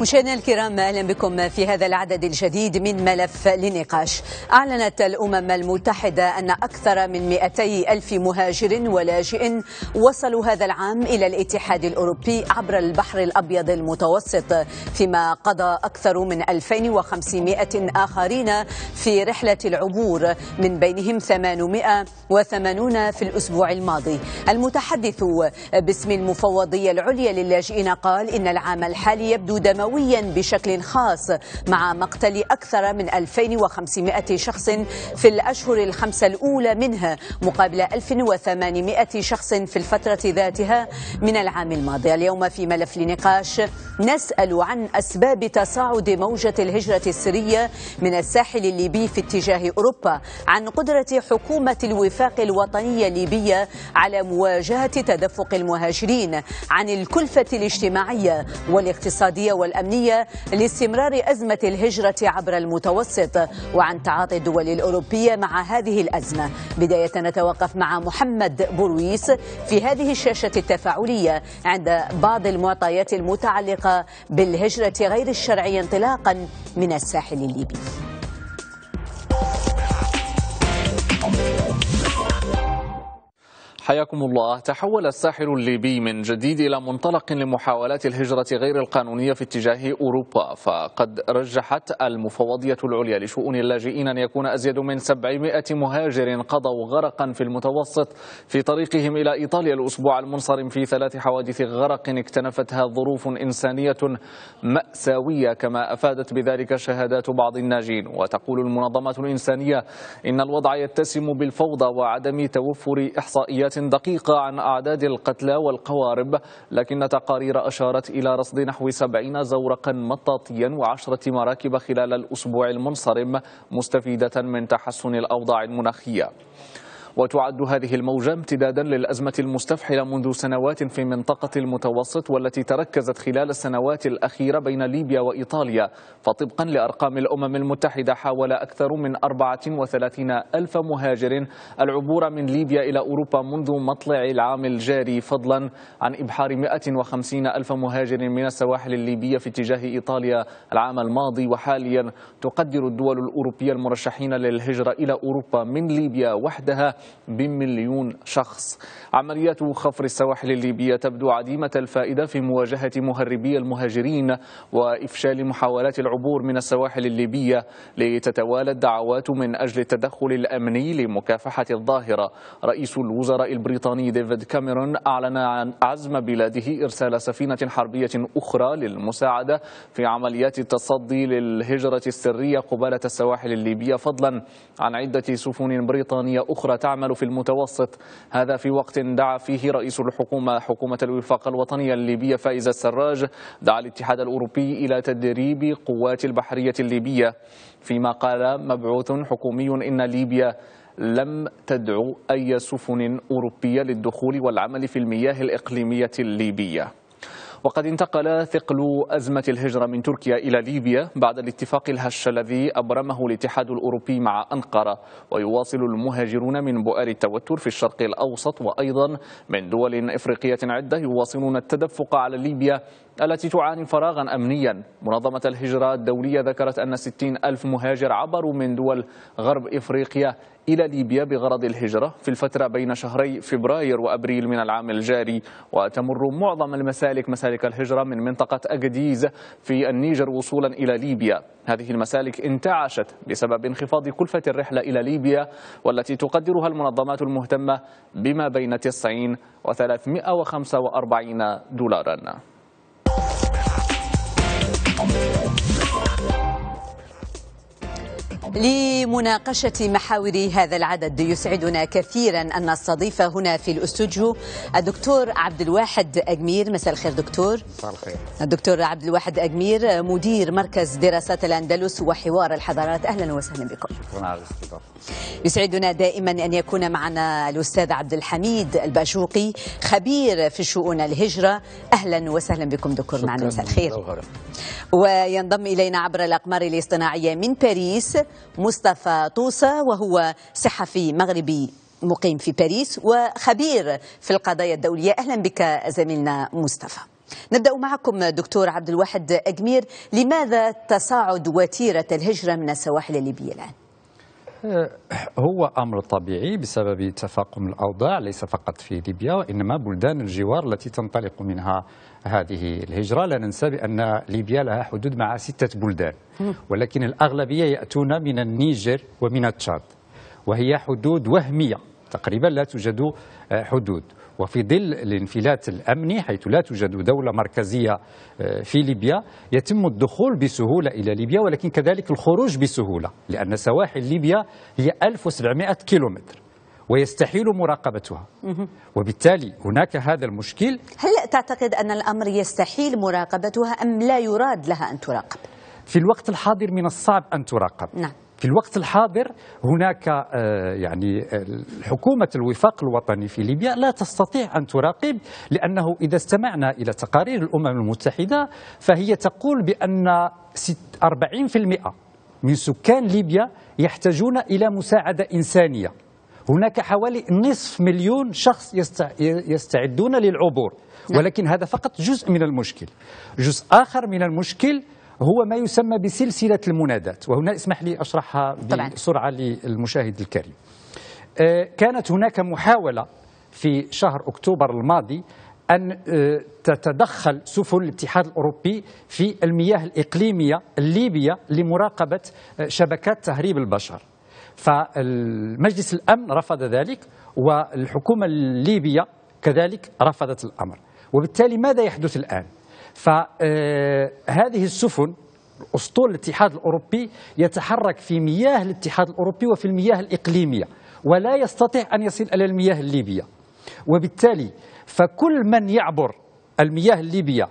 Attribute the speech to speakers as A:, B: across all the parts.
A: مشاهدينا الكرام اهلا بكم في هذا العدد الجديد من ملف لنقاش اعلنت الامم المتحده ان اكثر من 200 الف مهاجر ولاجئ وصلوا هذا العام الى الاتحاد الاوروبي عبر البحر الابيض المتوسط فيما قضى اكثر من 2500 اخرين في رحله العبور من بينهم 880 في الاسبوع الماضي. المتحدث باسم المفوضيه العليا للاجئين قال ان العام الحالي يبدو دموي سنويا بشكل خاص مع مقتل أكثر من 2500 شخص في الأشهر الخمسة الأولى منها مقابل 1800 شخص في الفترة ذاتها من العام الماضي اليوم في ملف لنقاش نسأل عن أسباب تصاعد موجة الهجرة السرية من الساحل الليبي في اتجاه أوروبا عن قدرة حكومة الوفاق الوطنية الليبية على مواجهة تدفق المهاجرين عن الكلفة الاجتماعية والاقتصادية والأمنية الأمنية لاستمرار أزمة الهجرة عبر المتوسط وعن تعاطي الدول الأوروبية مع هذه الأزمة بداية نتوقف مع محمد برويس في هذه الشاشة التفاعلية عند بعض المعطيات المتعلقة بالهجرة غير الشرعية انطلاقا من الساحل الليبي
B: حياكم الله تحول الساحل الليبي من جديد إلى منطلق لمحاولات الهجرة غير القانونية في اتجاه أوروبا فقد رجحت المفوضية العليا لشؤون اللاجئين أن يكون أزيد من 700 مهاجر قضوا غرقا في المتوسط في طريقهم إلى إيطاليا الأسبوع المنصرم في ثلاث حوادث غرق اكتنفتها ظروف إنسانية مأساوية كما أفادت بذلك شهادات بعض الناجين وتقول المنظمات الإنسانية إن الوضع يتسم بالفوضى وعدم توفر إحصائيات دقيقة عن أعداد القتلى والقوارب لكن تقارير أشارت إلى رصد نحو سبعين زورقا مطاطيا وعشرة مراكب خلال الأسبوع المنصرم مستفيدة من تحسن الأوضاع المناخية وتعد هذه الموجة امتدادا للأزمة المستفحلة منذ سنوات في منطقة المتوسط والتي تركزت خلال السنوات الأخيرة بين ليبيا وإيطاليا فطبقا لأرقام الأمم المتحدة حاول أكثر من 34 ألف مهاجر العبور من ليبيا إلى أوروبا منذ مطلع العام الجاري فضلا عن إبحار 150 ألف مهاجر من السواحل الليبية في اتجاه إيطاليا العام الماضي وحاليا تقدر الدول الأوروبية المرشحين للهجرة إلى أوروبا من ليبيا وحدها بمليون شخص عمليات خفر السواحل الليبية تبدو عديمة الفائدة في مواجهة مهربي المهاجرين وإفشال محاولات العبور من السواحل الليبية لتتوالى الدعوات من أجل التدخل الأمني لمكافحة الظاهرة رئيس الوزراء البريطاني ديفيد كاميرون أعلن عن عزم بلاده إرسال سفينة حربية أخرى للمساعدة في عمليات التصدي للهجرة السرية قبالة السواحل الليبية فضلا عن عدة سفن بريطانية أخرى تعمل في المتوسط هذا في وقت دعا فيه رئيس الحكومة حكومة الوفاق الوطنية الليبية فائز السراج دعا الاتحاد الأوروبي إلى تدريب قوات البحرية الليبية فيما قال مبعوث حكومي إن ليبيا لم تدعو أي سفن أوروبية للدخول والعمل في المياه الإقليمية الليبية وقد انتقل ثقل أزمة الهجرة من تركيا إلى ليبيا بعد الاتفاق الهش الذي أبرمه الاتحاد الأوروبي مع أنقرة ويواصل المهاجرون من بؤر التوتر في الشرق الأوسط وأيضا من دول إفريقية عدة يواصلون التدفق على ليبيا التي تعاني فراغا أمنيا منظمة الهجرة الدولية ذكرت أن 60 ألف مهاجر عبروا من دول غرب إفريقيا إلى ليبيا بغرض الهجرة في الفترة بين شهري فبراير وأبريل من العام الجاري وتمر معظم المسالك مسالك الهجرة من منطقة أجديز في النيجر وصولا إلى ليبيا هذه المسالك انتعشت بسبب انخفاض كلفة الرحلة إلى ليبيا والتي تقدرها المنظمات المهتمة بما بين 90 و 345 دولارا
A: لمناقشة محاور هذا العدد يسعدنا كثيرا أن نستضيف هنا في الأستوديو الدكتور عبد الواحد أجمير مساء الخير دكتور مساء الخير الدكتور عبد الواحد أجمير مدير مركز دراسات الأندلس وحوار الحضارات أهلا وسهلا بكم شكرا على الاستضافة يسعدنا دائما أن يكون معنا الأستاذ عبد الحميد الباشوقي خبير في شؤون الهجرة أهلا وسهلا بكم دكتور معنا مساء الخير وينضم إلينا عبر الأقمار الاصطناعية من باريس مصطفى طوسة وهو صحفي مغربي مقيم في باريس وخبير في القضايا الدولية أهلا بك زميلنا مصطفى نبدأ معكم دكتور عبد الواحد أجمير لماذا تصاعد وتيرة الهجرة من السواحل الليبية الآن؟
C: أه، هو أمر طبيعي بسبب تفاقم الأوضاع ليس فقط في ليبيا وإنما بلدان الجوار التي تنطلق منها هذه الهجرة لا ننسى بأن ليبيا لها حدود مع ستة بلدان ولكن الأغلبية يأتون من النيجر ومن تشاد وهي حدود وهمية تقريبا لا توجد آه، حدود وفي ظل الانفلات الأمني حيث لا توجد دولة مركزية آه، في ليبيا يتم الدخول بسهولة إلى ليبيا ولكن كذلك الخروج بسهولة لأن سواحل ليبيا هي 1700 كيلومتر ويستحيل مراقبتها وبالتالي هناك هذا المشكل
A: هل تعتقد أن الأمر يستحيل مراقبتها أم لا يراد لها أن تراقب؟
C: في الوقت الحاضر من الصعب أن تراقب نعم في الوقت الحاضر هناك آه، يعني حكومة الوفاق الوطني في ليبيا لا تستطيع أن تراقب لأنه إذا استمعنا إلى تقارير الأمم المتحدة فهي تقول بأن 40% من سكان ليبيا يحتاجون إلى مساعدة إنسانية هناك حوالي نصف مليون شخص يستعدون للعبور نعم. ولكن هذا فقط جزء من المشكل جزء آخر من المشكل هو ما يسمى بسلسلة المنادات وهنا اسمح لي أشرحها بسرعة للمشاهد الكريم آه، كانت هناك محاولة في شهر أكتوبر الماضي أن آه، تتدخل سفن الاتحاد الأوروبي في المياه الإقليمية الليبية لمراقبة آه، شبكات تهريب البشر فالمجلس الأمن رفض ذلك والحكومة الليبية كذلك رفضت الأمر وبالتالي ماذا يحدث الآن؟ فهذه آه، السفن أسطول الاتحاد الأوروبي يتحرك في مياه الاتحاد الأوروبي وفي المياه الإقليمية ولا يستطيع أن يصل إلى المياه الليبية وبالتالي فكل من يعبر المياه الليبية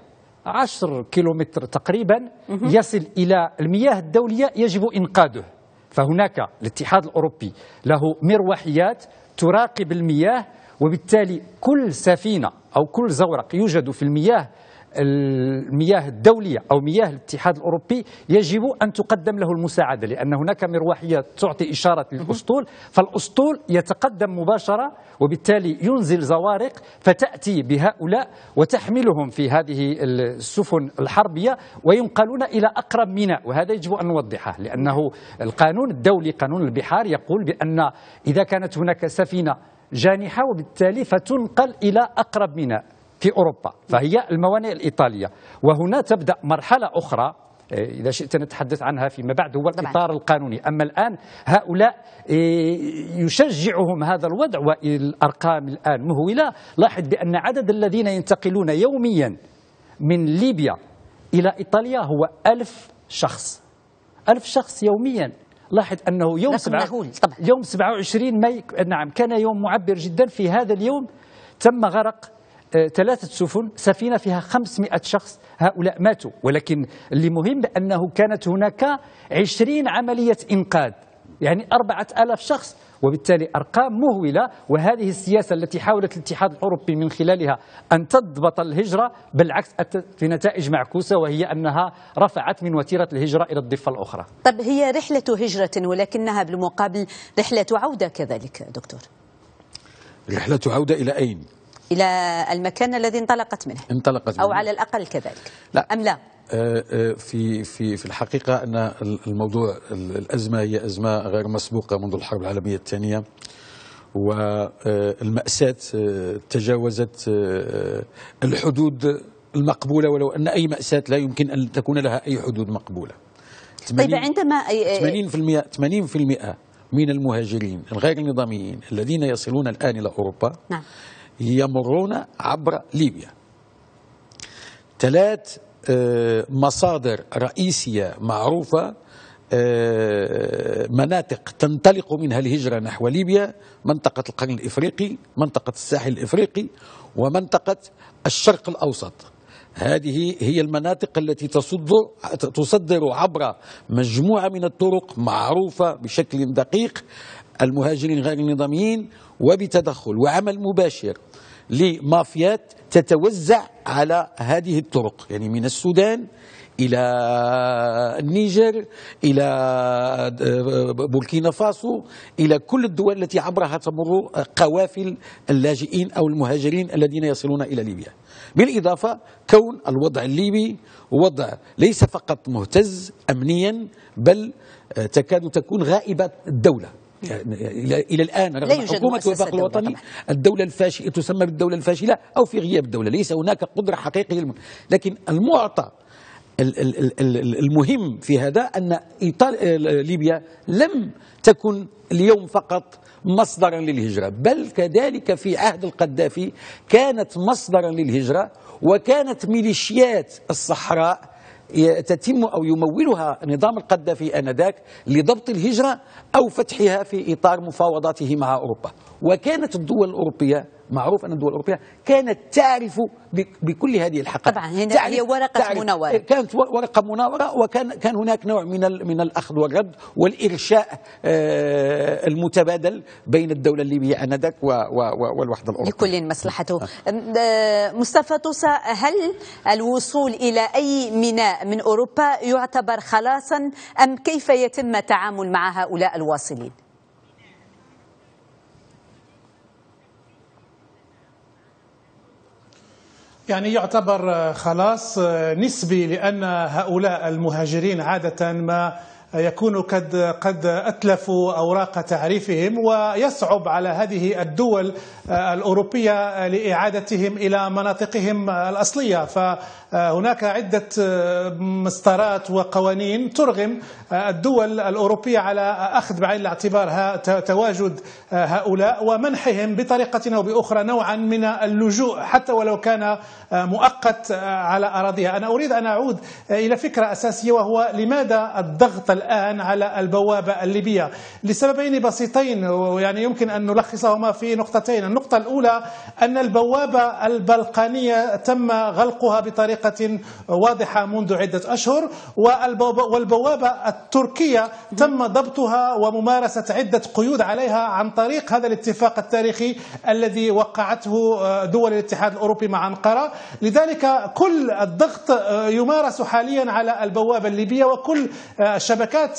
C: 10 كيلومتر تقريبا يصل إلى المياه الدولية يجب إنقاذه فهناك الاتحاد الأوروبي له مروحيات تراقب المياه وبالتالي كل سفينة أو كل زورق يوجد في المياه المياه الدولية أو مياه الاتحاد الأوروبي يجب أن تقدم له المساعدة لأن هناك مروحية تعطي إشارة للأسطول فالأسطول يتقدم مباشرة وبالتالي ينزل زوارق فتأتي بهؤلاء وتحملهم في هذه السفن الحربية وينقلون إلى أقرب ميناء وهذا يجب أن نوضحه لأنه القانون الدولي قانون البحار يقول بأن إذا كانت هناك سفينة جانحة وبالتالي فتنقل إلى أقرب ميناء في أوروبا فهي الموانئ الإيطالية وهنا تبدأ مرحلة أخرى إيه، إذا شئت نتحدث عنها فيما بعد هو الإطار القانوني أما الآن هؤلاء إيه، يشجعهم هذا الوضع والأرقام الآن مهولة لاحظ بأن عدد الذين ينتقلون يوميا من ليبيا إلى إيطاليا هو ألف شخص ألف شخص يوميا لاحظ أنه يوم, سبعة يوم 27 ماي نعم كان يوم معبر جدا في هذا اليوم تم غرق آه، ثلاثة سفن سفينة فيها 500 شخص هؤلاء ماتوا ولكن اللي مهم أنه كانت هناك 20 عملية إنقاذ يعني أربعة ألاف شخص وبالتالي أرقام مهولة وهذه السياسة التي حاولت الاتحاد الأوروبي من خلالها أن تضبط الهجرة بالعكس أتت نتائج معكوسة وهي أنها رفعت من وتيرة الهجرة إلى الضفة الأخرى
A: طب هي رحلة هجرة ولكنها بالمقابل رحلة عودة كذلك دكتور
D: رحلة عودة إلى أين؟
A: إلى المكان الذي انطلقت منه
D: انطلقت منه أو على
A: الأقل كذلك لا أم لا
D: آه، آه، في في في الحقيقة أن الموضوع الأزمة هي أزمة غير مسبوقة منذ الحرب العالمية الثانية والمأساة آه، تجاوزت الحدود المقبولة ولو أن أي مأساة لا يمكن أن تكون لها أي حدود مقبولة طيب عندما 80% 80% من المهاجرين الغير النظاميين الذين يصلون الآن إلى أوروبا نعم يمرون عبر ليبيا ثلاث آه، مصادر رئيسية معروفة آه، مناطق تنطلق منها الهجرة نحو ليبيا منطقة القرن الإفريقي منطقة الساحل الإفريقي ومنطقة الشرق الأوسط هذه هي المناطق التي تصدر تصدر عبر مجموعة من الطرق معروفة بشكل دقيق المهاجرين غير النظاميين وبتدخل وعمل مباشر لمافيات تتوزع على هذه الطرق يعني من السودان إلى النيجر إلى آه، بوركينا فاسو إلى كل الدول التي عبرها تمر قوافل اللاجئين أو المهاجرين الذين يصلون إلى ليبيا بالإضافة كون الوضع الليبي وضع ليس فقط مهتز أمنيا بل آه، تكاد تكون غائبة الدولة يعني إلى الآن رغم حكومة الوفاق الوطني الدولة الفاشلة تسمى بالدولة الفاشلة أو في غياب الدولة ليس هناك قدرة حقيقية للم... لكن المعطى المهم في هذا أن إيطاليا ليبيا لم تكن اليوم فقط مصدرا للهجرة بل كذلك في عهد القذافي كانت مصدرا للهجرة وكانت ميليشيات الصحراء تتم أو يمولها نظام القذافي آنذاك لضبط الهجرة أو فتحها في إطار مفاوضاته مع أوروبا وكانت الدول الأوروبية معروف أن الدول الأوروبية كانت تعرف بكل هذه الحقائق طبعا هنا هي ورقة مناورة إيه، كانت ورقة مناورة وكان كان هناك نوع من من الأخذ والرد والإرشاء آه، المتبادل بين الدولة الليبية آنذاك والوحدة الأوروبية لكل مصلحته
A: نعم. آه، مصطفى توسا هل الوصول إلى أي ميناء من أوروبا يعتبر خلاصا أم كيف يتم التعامل مع هؤلاء الواصلين؟
E: يعني يعتبر آه، خلاص آه، نسبي لأن هؤلاء المهاجرين عادة ما يكونوا قد قد اتلفوا اوراق تعريفهم ويصعب على هذه الدول آه، الاوروبيه لاعادتهم الى مناطقهم الاصليه ف آه، هناك عدة آه، مسطرات وقوانين ترغم آه، الدول الأوروبية على أخذ بعين الاعتبار تواجد هؤلاء ومنحهم بطريقة أو بأخرى نوعا من اللجوء حتى ولو كان مؤقت على أراضيها أنا أريد أن أعود إلى فكرة أساسية وهو لماذا الضغط الآن على البوابة الليبية لسببين بسيطين يعني يمكن أن نلخصهما في نقطتين النقطة الأولى أن البوابة البلقانية تم غلقها بطريقة بطريقة واضحة منذ عدة أشهر والبوابة التركية تم ضبطها وممارسة عدة قيود عليها عن طريق هذا الاتفاق التاريخي الذي وقعته آه، دول الاتحاد الأوروبي مع أنقرة لذلك كل الضغط آه، يمارس حاليا على البوابة الليبية وكل آه، شبكات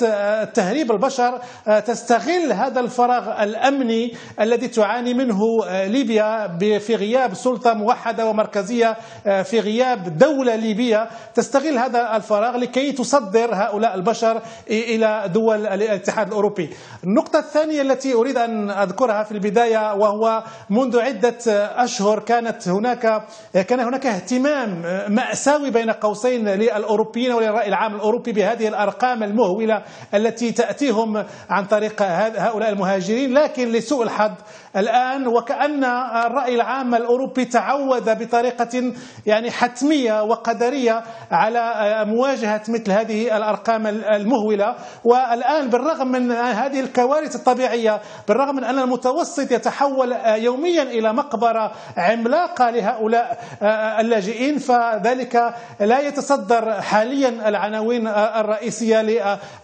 E: تهريب البشر تستغل هذا الفراغ الأمني الذي تعاني منه ليبيا في غياب سلطة موحدة ومركزية في غياب دولة دولة ليبية تستغل هذا الفراغ لكي تصدر هؤلاء البشر إلى دول الاتحاد الأوروبي النقطة الثانية التي أريد أن أذكرها في البداية وهو منذ عدة أشهر كانت هناك كان هناك اهتمام مأساوي بين قوسين للأوروبيين وللرأي العام الأوروبي بهذه الأرقام المهولة التي تأتيهم عن طريق هؤلاء المهاجرين لكن لسوء الحظ الآن وكأن الرأي العام الأوروبي تعود بطريقة يعني حتمية وقدرية على مواجهة مثل هذه الأرقام المهولة والآن بالرغم من هذه الكوارث الطبيعية بالرغم من أن المتوسط يتحول آه، يوميا إلى مقبرة عملاقة لهؤلاء آه، آه، اللاجئين فذلك لا يتصدر حاليا العناوين الرئيسية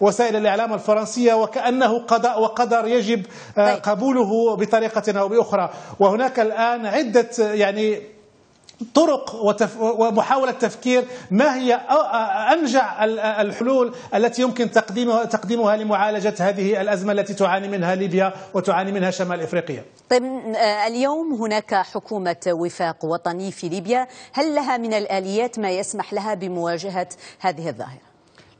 E: لوسائل الإعلام الفرنسية وكأنه قضاء وقدر يجب طيب. قبوله بطريقة أو بأخرى وهناك الآن عدة يعني طرق ومحاولة تفكير ما هي أنجع الحلول التي يمكن تقديمها, تقديمها لمعالجة هذه الأزمة التي تعاني منها ليبيا وتعاني منها شمال إفريقيا
A: طيب اليوم هناك حكومة وفاق وطني في ليبيا هل لها من الآليات ما يسمح لها بمواجهة هذه الظاهرة؟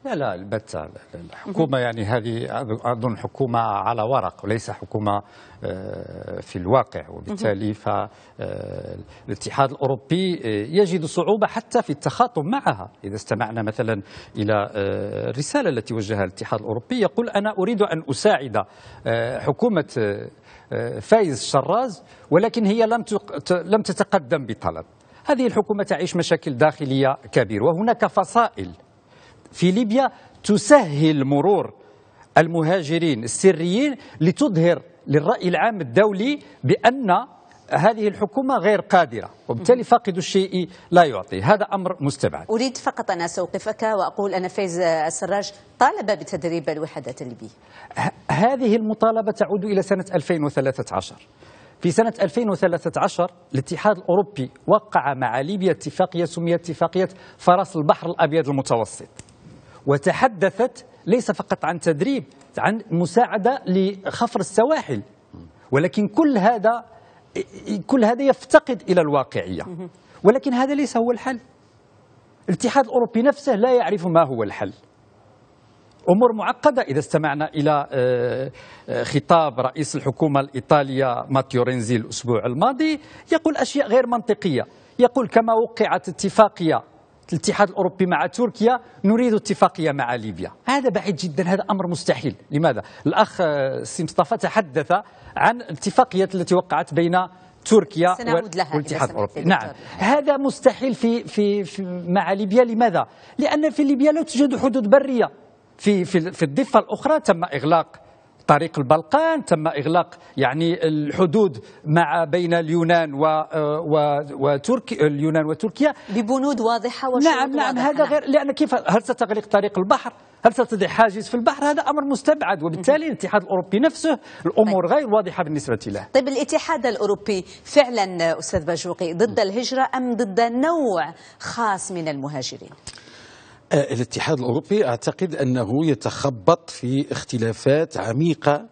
C: لا لا البتة الحكومة يعني هذه أظن حكومة على ورق وليس حكومة آه، في الواقع وبالتالي فالاتحاد آه، الأوروبي آه، يجد صعوبة حتى في التخاطب معها إذا استمعنا مثلا إلى الرسالة التي وجهها الاتحاد الأوروبي يقول أنا أريد أن أساعد حكومة فايز الشراز ولكن هي لم لم تتقدم بطلب هذه الحكومة تعيش مشاكل داخلية كبيرة وهناك فصائل في ليبيا تسهل مرور المهاجرين السريين لتظهر للرأي العام الدولي بأن هذه الحكومة غير قادرة وبالتالي فاقد الشيء لا يعطي هذا أمر مستبعد
A: أريد فقط أن أستوقفك وأقول أن فايز السراج طالب بتدريب الوحدات الليبية
C: هذه المطالبة تعود إلى سنة 2013 في سنة 2013 الاتحاد الأوروبي وقع مع ليبيا اتفاقية سميت اتفاقية فرس البحر الأبيض المتوسط وتحدثت ليس فقط عن تدريب عن مساعدة لخفر السواحل ولكن كل هذا كل هذا يفتقد إلى الواقعية ولكن هذا ليس هو الحل الاتحاد الأوروبي نفسه لا يعرف ما هو الحل أمور معقدة إذا استمعنا إلى آه، آه، خطاب رئيس الحكومة الإيطالية ماتيو رينزي الأسبوع الماضي يقول أشياء غير منطقية يقول كما وقعت اتفاقية الاتحاد الأوروبي مع تركيا نريد اتفاقية مع ليبيا هذا بعيد جدا هذا أمر مستحيل لماذا؟ الأخ سي مصطفى تحدث عن اتفاقية التي وقعت بين تركيا والاتحاد الاوروبي نعم هذا مستحيل في, في في مع ليبيا لماذا لان في ليبيا لا توجد حدود بريه في في, في الضفه الاخرى تم اغلاق طريق البلقان تم إغلاق يعني الحدود مع بين اليونان و, و... وتركيا اليونان وتركيا ببنود واضحة وشروط نعم نعم واضحة هذا نعم. غير لأن كيف هل ستغلق طريق البحر هل ستضع حاجز في البحر هذا أمر مستبعد وبالتالي الاتحاد الأوروبي نفسه الأمور طيب. غير واضحة بالنسبة له
A: طيب الاتحاد الأوروبي فعلا أستاذ باجوقي ضد الهجرة أم ضد نوع خاص من المهاجرين؟
D: آه، الاتحاد الأوروبي أعتقد أنه يتخبط في اختلافات عميقة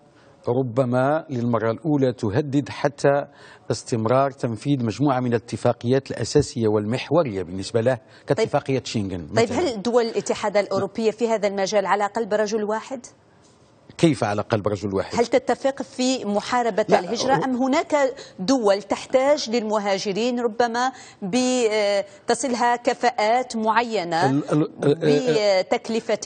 D: ربما للمرة الأولى تهدد حتى استمرار تنفيذ مجموعة من الاتفاقيات الأساسية والمحورية بالنسبة له كاتفاقية طيب شنغن طيب هل
A: دول الاتحاد الأوروبية في هذا المجال على قلب رجل واحد؟
D: كيف على قلب رجل واحد
A: هل تتفق في محاربة الهجرة أم هناك دول تحتاج للمهاجرين ربما بتصلها كفاءات معينة بتكلفة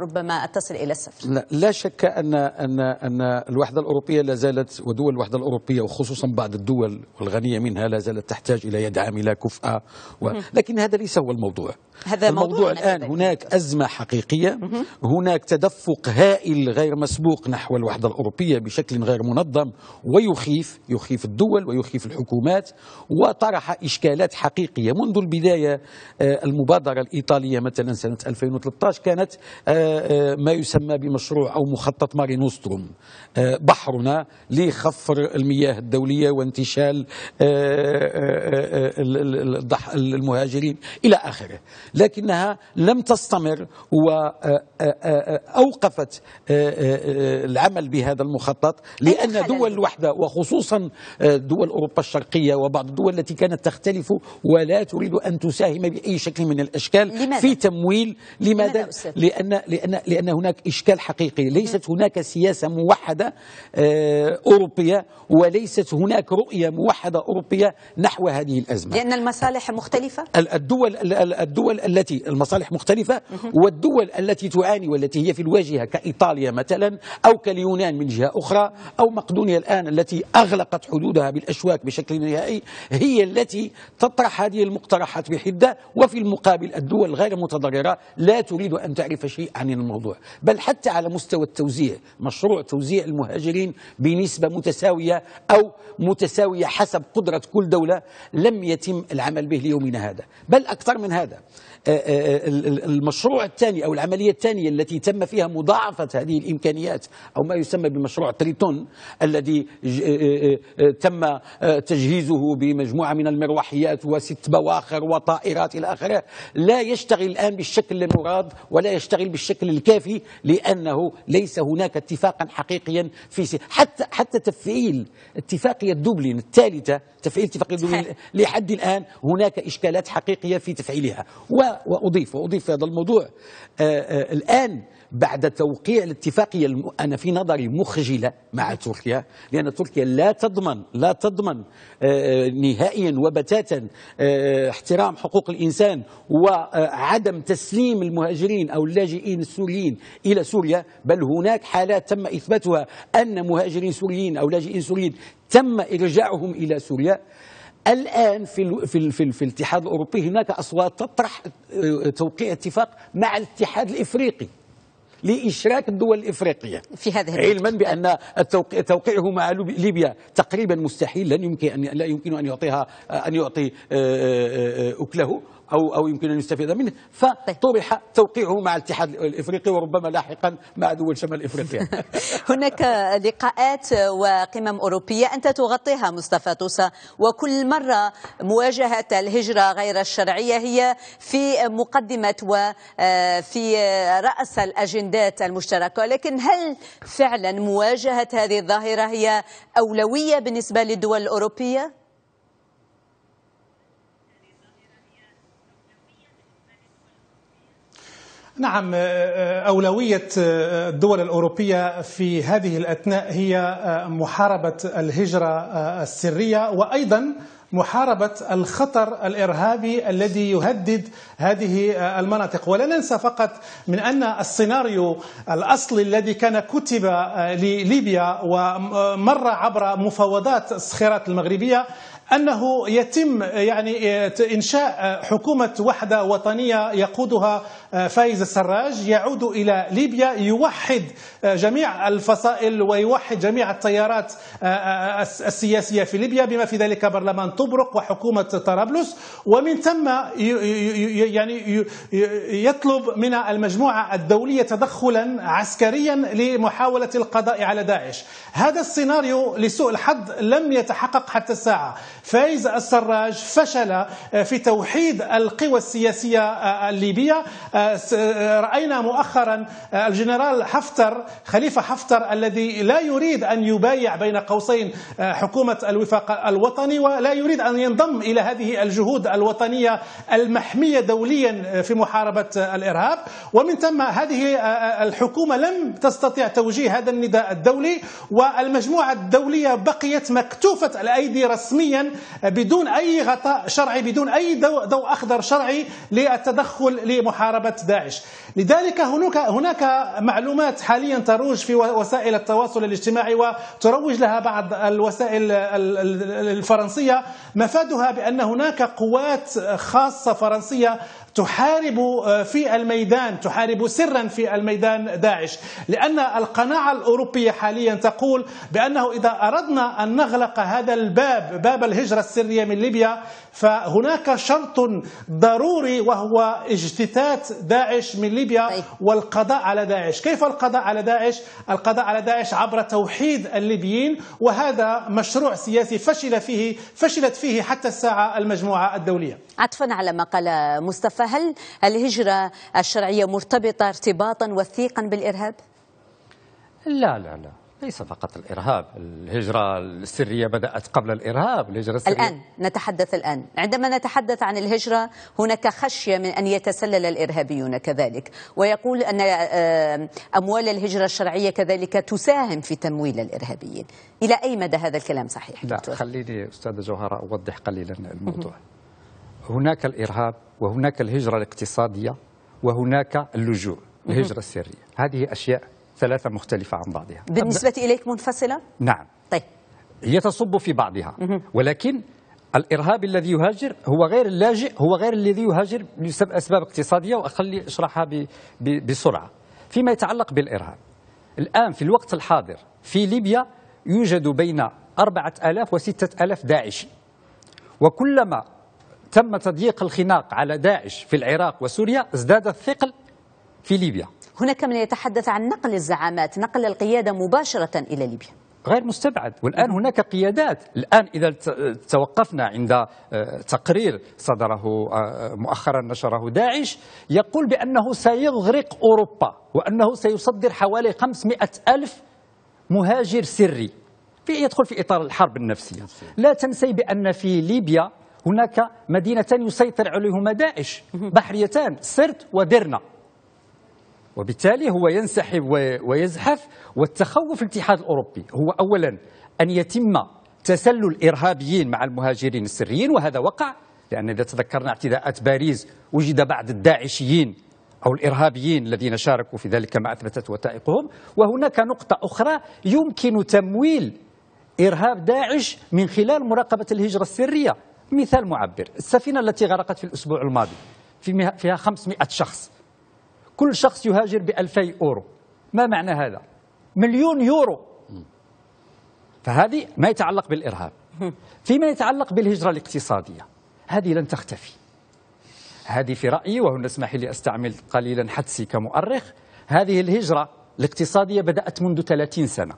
A: ربما تصل إلى الصفر
D: لا, لا شك أن, أن, أن الوحدة الأوروبية لا زالت ودول الوحدة الأوروبية وخصوصا بعض الدول الغنية منها لا زالت تحتاج إلى يد عاملة كفأة و... لكن هذا ليس هو الموضوع هذا الموضوع الآن هناك أزمة حقيقية هناك تدفق هائل غير مسبوق نحو الوحدة الأوروبية بشكل غير منظم ويخيف يخيف الدول ويخيف الحكومات وطرح إشكالات حقيقية منذ البداية آه، المبادرة الإيطالية مثلا سنة 2013 كانت آه، آه، ما يسمى بمشروع أو مخطط ماري نوستروم بحرنا لخفر المياه الدولية وانتشال المهاجرين إلى آخره لكنها لم تستمر وأوقفت آه، العمل بهذا المخطط لأن دول الوحدة وخصوصا آه، دول أوروبا الشرقية وبعض الدول التي كانت تختلف ولا تريد أن تساهم بأي شكل من الأشكال لماذا؟ في تمويل لماذا, لماذا لأن, لأن, لأن هناك إشكال حقيقي ليست هناك سياسة موحدة آه، أوروبية وليست هناك رؤية موحدة أوروبية نحو هذه الأزمة
A: لأن المصالح مختلفة
D: الدول الدول التي المصالح مختلفة والدول التي تعاني والتي هي في الواجهة كإيطاليا مثلا مثلا أو كاليونان من جهة أخرى أو مقدونيا الآن التي أغلقت حدودها بالأشواك بشكل نهائي هي التي تطرح هذه المقترحات بحدة وفي المقابل الدول الغير متضررة لا تريد أن تعرف شيء عن الموضوع بل حتى على مستوى التوزيع مشروع توزيع المهاجرين بنسبة متساوية أو متساوية حسب قدرة كل دولة لم يتم العمل به ليومنا هذا بل أكثر من هذا آه، آه، آه، المشروع الثاني أو العملية الثانية التي تم فيها مضاعفة هذه الإمكانيات أو ما يسمى بمشروع تريتون الذي تم تجهيزه بمجموعة من المروحيات وست بواخر وطائرات إلى آخره لا يشتغل الآن بالشكل المراد ولا يشتغل بالشكل الكافي لأنه ليس هناك اتفاقا حقيقيا في حتى حتى تفعيل اتفاقية دبلن الثالثة تفعيل اتفاقية دبلن لحد الآن هناك إشكالات حقيقية في تفعيلها و وأضيف وأضيف هذا الموضوع آآ آه، آآ آه، الآن بعد توقيع الاتفاقية أنا في نظري مخجلة مع تركيا لأن تركيا لا تضمن لا تضمن آه، نهائيا وبتاتا احترام حقوق الإنسان وعدم تسليم المهاجرين أو اللاجئين السوريين إلى سوريا بل هناك حالات تم إثباتها أن مهاجرين سوريين أو لاجئين سوريين تم إرجاعهم إلى سوريا الآن في في في, في الاتحاد الأوروبي هناك أصوات تطرح آه، توقيع اتفاق مع الاتحاد الإفريقي لإشراك الدول الإفريقية في هذه علما بأن التوقيع توقيعه مع ليبيا تقريبا مستحيل لن يمكن أن لا يمكن أن يعطيها آه، أن يعطي آه، أكله أو أو يمكن أن يستفيد منه طيب. فطرح توقيعه مع الاتحاد الإفريقي وربما لاحقا مع دول شمال إفريقيا
A: هناك لقاءات وقمم أوروبية أنت تغطيها مصطفى توسا وكل مرة مواجهة الهجرة غير الشرعية هي في مقدمة وفي آه، رأس الأجندات المشتركة ولكن هل فعلا مواجهة هذه الظاهرة هي أولوية بالنسبة للدول الأوروبية؟
E: نعم آه، آه، أولوية آه، الدول الأوروبية في هذه الأثناء هي محاربة الهجرة السرية وأيضا محاربة الخطر الإرهابي الذي يهدد هذه المناطق ولا ننسى فقط من أن السيناريو الأصلي الذي كان كتب لليبيا ومر عبر مفاوضات الصخيرات المغربية أنه يتم يعني إنشاء حكومة وحدة وطنية يقودها آه، فايز السراج يعود إلى ليبيا يوحد آه، جميع الفصائل ويوحد جميع التيارات آه، السياسية في ليبيا بما في ذلك برلمان طبرق وحكومة طرابلس ومن ثم يعني يطلب من المجموعة الدولية تدخلا عسكريا لمحاولة القضاء على داعش هذا السيناريو لسوء الحظ لم يتحقق حتى الساعة فايز السراج فشل آه، في توحيد القوى السياسية آه، الليبية آه، رأينا مؤخرا الجنرال حفتر خليفة حفتر الذي لا يريد أن يبايع بين قوسين حكومة الوفاق الوطني ولا يريد أن ينضم إلى هذه الجهود الوطنية المحمية دوليا في محاربة الإرهاب ومن ثم هذه الحكومة لم تستطيع توجيه هذا النداء الدولي والمجموعة الدولية بقيت مكتوفة الأيدي رسميا بدون أي غطاء شرعي بدون أي ضوء ضوء أخضر شرعي للتدخل لمحاربة داعش لذلك هناك هناك معلومات حاليا تروج في وسائل التواصل الاجتماعي وتروج لها بعض الوسائل الفرنسية مفادها بأن هناك قوات خاصة فرنسية تحارب آه، في الميدان تحارب سرا في الميدان داعش لأن القناعة الأوروبية حاليا تقول بأنه إذا أردنا أن نغلق هذا الباب باب الهجرة السرية من ليبيا فهناك شرط ضروري وهو اجتثاث داعش من ليبيا طيب. والقضاء على داعش كيف القضاء على داعش القضاء على داعش عبر توحيد الليبيين وهذا مشروع سياسي فشل فيه فشلت فيه حتى الساعة المجموعة الدولية
A: عطفا على ما قال مصطفى هل الهجرة الشرعية مرتبطة ارتباطا وثيقا بالإرهاب؟
C: لا لا لا ليس فقط الإرهاب الهجرة السرية بدأت قبل الإرهاب الهجرة السرية الآن
A: نتحدث الآن عندما نتحدث عن الهجرة هناك خشية من أن يتسلل الإرهابيون كذلك ويقول أن آه، أموال الهجرة الشرعية كذلك تساهم في تمويل الإرهابيين إلى أي مدى هذا الكلام صحيح لا دكتور؟
C: خليني أستاذة جوهرة أوضح قليلا الموضوع هناك الإرهاب وهناك الهجرة الاقتصادية وهناك اللجوء الهجرة السرية هذه أشياء ثلاثة مختلفة عن بعضها بالنسبة
A: أبدأ. إليك منفصلة؟
C: نعم طيب هي تصب في بعضها ولكن الارهاب الذي يهاجر هو غير اللاجئ هو غير الذي يهاجر بسبب اسباب اقتصاديه واخلي اشرحها بسرعه فيما يتعلق بالارهاب الان في الوقت الحاضر في ليبيا يوجد بين 4000 و 6000 داعشي وكلما تم تضييق الخناق على داعش في العراق وسوريا ازداد الثقل في ليبيا
A: هناك من يتحدث عن نقل الزعامات نقل القيادة مباشرة إلى ليبيا
C: غير مستبعد والآن هناك قيادات الآن إذا توقفنا عند آه، تقرير صدره آه، مؤخرا نشره داعش يقول بأنه سيغرق أوروبا وأنه سيصدر حوالي 500 ألف مهاجر سري في يدخل في إطار الحرب النفسية لا تنسي بأن في ليبيا هناك مدينتان يسيطر عليهما داعش بحريتان سرت ودرنا وبالتالي هو ينسحب ويزحف والتخوف الاتحاد الأوروبي هو أولا أن يتم تسلل ارهابيين مع المهاجرين السريين وهذا وقع لأن إذا تذكرنا اعتداءات باريس وجد بعض الداعشيين أو الإرهابيين الذين شاركوا في ذلك ما أثبتت وثائقهم وهناك نقطة أخرى يمكن تمويل إرهاب داعش من خلال مراقبة الهجرة السرية مثال معبر السفينة التي غرقت في الأسبوع الماضي فيها 500 شخص كل شخص يهاجر بألفي أورو ما معنى هذا؟ مليون يورو فهذه ما يتعلق بالإرهاب فيما يتعلق بالهجرة الاقتصادية هذه لن تختفي هذه في رأيي وهنا اسمح لي أستعمل قليلا حدسي كمؤرخ هذه الهجرة الاقتصادية بدأت منذ 30 سنة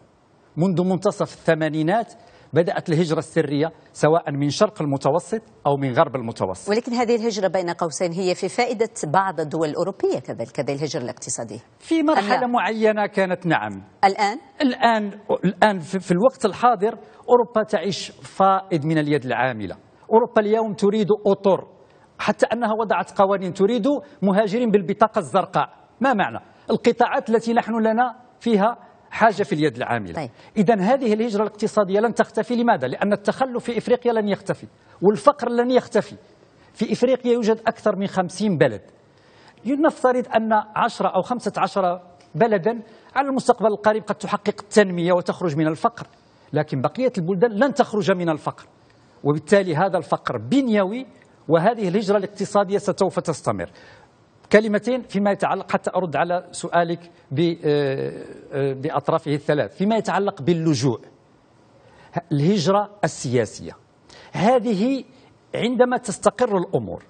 C: منذ منتصف الثمانينات بدأت الهجرة السرية سواء من شرق المتوسط أو من غرب المتوسط
A: ولكن هذه الهجرة بين قوسين هي في فائدة بعض الدول الأوروبية كذلك هذه الهجرة
C: الاقتصادية في مرحلة معينة كانت نعم الآن؟ الآن الآن في الوقت الحاضر أوروبا تعيش فائض من اليد العاملة أوروبا اليوم تريد أطر حتى أنها وضعت قوانين تريد مهاجرين بالبطاقة الزرقاء ما معنى؟ القطاعات التي نحن لنا فيها حاجة في اليد العاملة طيب. إذا هذه الهجرة الاقتصادية لن تختفي لماذا؟ لأن التخلف في إفريقيا لن يختفي والفقر لن يختفي في إفريقيا يوجد أكثر من خمسين بلد نفترض أن عشرة أو خمسة عشر بلدا على المستقبل القريب قد تحقق التنمية وتخرج من الفقر لكن بقية البلدان لن تخرج من الفقر وبالتالي هذا الفقر بنيوي وهذه الهجرة الاقتصادية سوف تستمر كلمتين فيما يتعلق حتى أرد على سؤالك آه، آه، بأطرافه الثلاث فيما يتعلق باللجوء الهجرة السياسية هذه عندما تستقر الأمور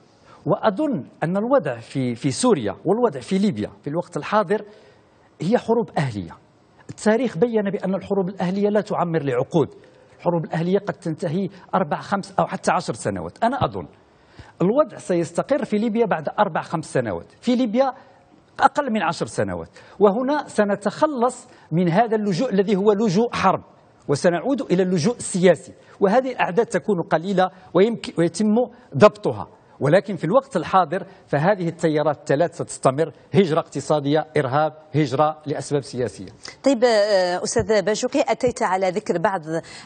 C: وأظن أن الوضع في في سوريا والوضع في ليبيا في الوقت الحاضر هي حروب أهلية التاريخ بين بأن الحروب الأهلية لا تعمر لعقود الحروب الأهلية قد تنتهي أربع خمس أو حتى عشر سنوات أنا أظن الوضع سيستقر في ليبيا بعد أربع خمس سنوات في ليبيا أقل من عشر سنوات وهنا سنتخلص من هذا اللجوء الذي هو لجوء حرب وسنعود إلى اللجوء السياسي وهذه الأعداد تكون قليلة ويمكن ويتم ضبطها ولكن في الوقت الحاضر فهذه التيارات الثلاث ستستمر هجرة اقتصادية إرهاب هجرة لأسباب سياسية
A: طيب آه، أستاذ باشوقي أتيت على ذكر بعض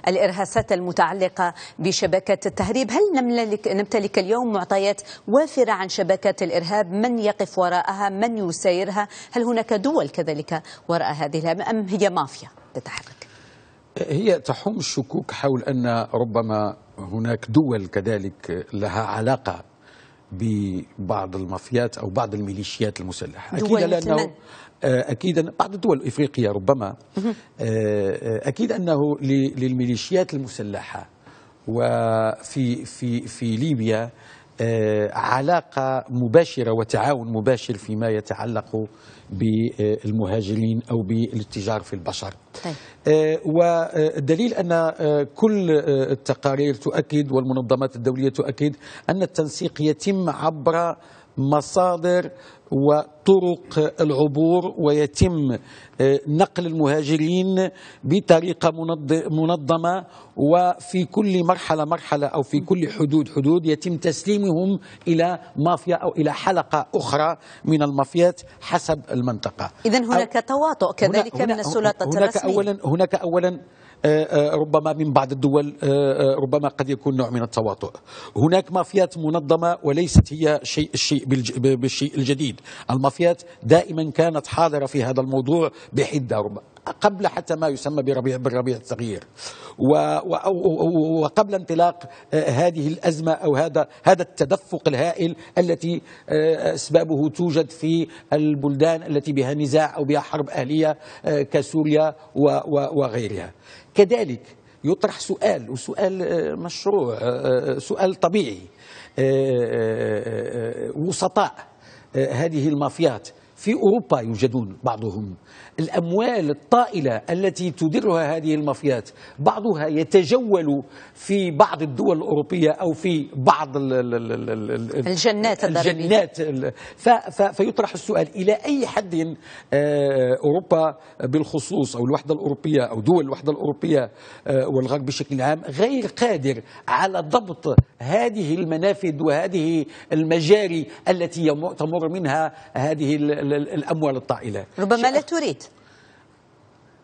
A: الإرهاسات المتعلقة بشبكات التهريب هل نملك, نمتلك اليوم معطيات وافرة عن شبكات الإرهاب من يقف وراءها من يسيرها هل هناك دول كذلك وراء هذه أم هي مافيا تتحرك
D: هي تحوم الشكوك حول أن ربما هناك دول كذلك لها علاقة ببعض المافيات او بعض الميليشيات المسلحه اكيد لانه آه، اكيد بعض الدول الافريقيه ربما آه، آه، اكيد انه للميليشيات المسلحه وفي في في ليبيا آه، علاقة مباشرة وتعاون مباشر فيما يتعلق بالمهاجرين أو بالاتجار في البشر طيب. آه، والدليل أن آه، كل التقارير تؤكد والمنظمات الدولية تؤكد أن التنسيق يتم عبر مصادر وطرق العبور ويتم آه، نقل المهاجرين بطريقه منظمه وفي كل مرحله مرحله او في كل حدود حدود يتم تسليمهم الى مافيا او الى حلقه اخرى من المافيات حسب المنطقه.
A: اذا هناك تواطؤ كذلك هنا من السلطات الرسميه. هناك اولا
D: هناك اولا آه، آه، ربما من بعض الدول آه، ربما قد يكون نوع من التواطؤ هناك مافيات منظمة وليست هي شيء الشيء بالشيء الجديد المافيات دائما كانت حاضرة في هذا الموضوع بحدة ربما قبل حتى ما يسمى بربيع بالربيع الصغير وقبل انطلاق هذه الازمه او هذا هذا التدفق الهائل التي اسبابه توجد في البلدان التي بها نزاع او بها حرب اهليه كسوريا وغيرها كذلك يطرح سؤال وسؤال آه، مشروع آه، آه، سؤال طبيعي وسطاء هذه المافيات في أوروبا يوجدون بعضهم الأموال الطائلة التي تدرها هذه المافيات بعضها يتجول في بعض الدول الأوروبية أو في بعض الـ الـ الـ الجنات الجنات فيطرح السؤال إلى أي حد آه، أوروبا بالخصوص أو الوحدة الأوروبية أو دول الوحدة الأوروبية آه، والغرب بشكل عام غير قادر على ضبط هذه المنافذ وهذه المجاري التي تمر منها هذه الأموال الطائلة
A: ربما لا تريد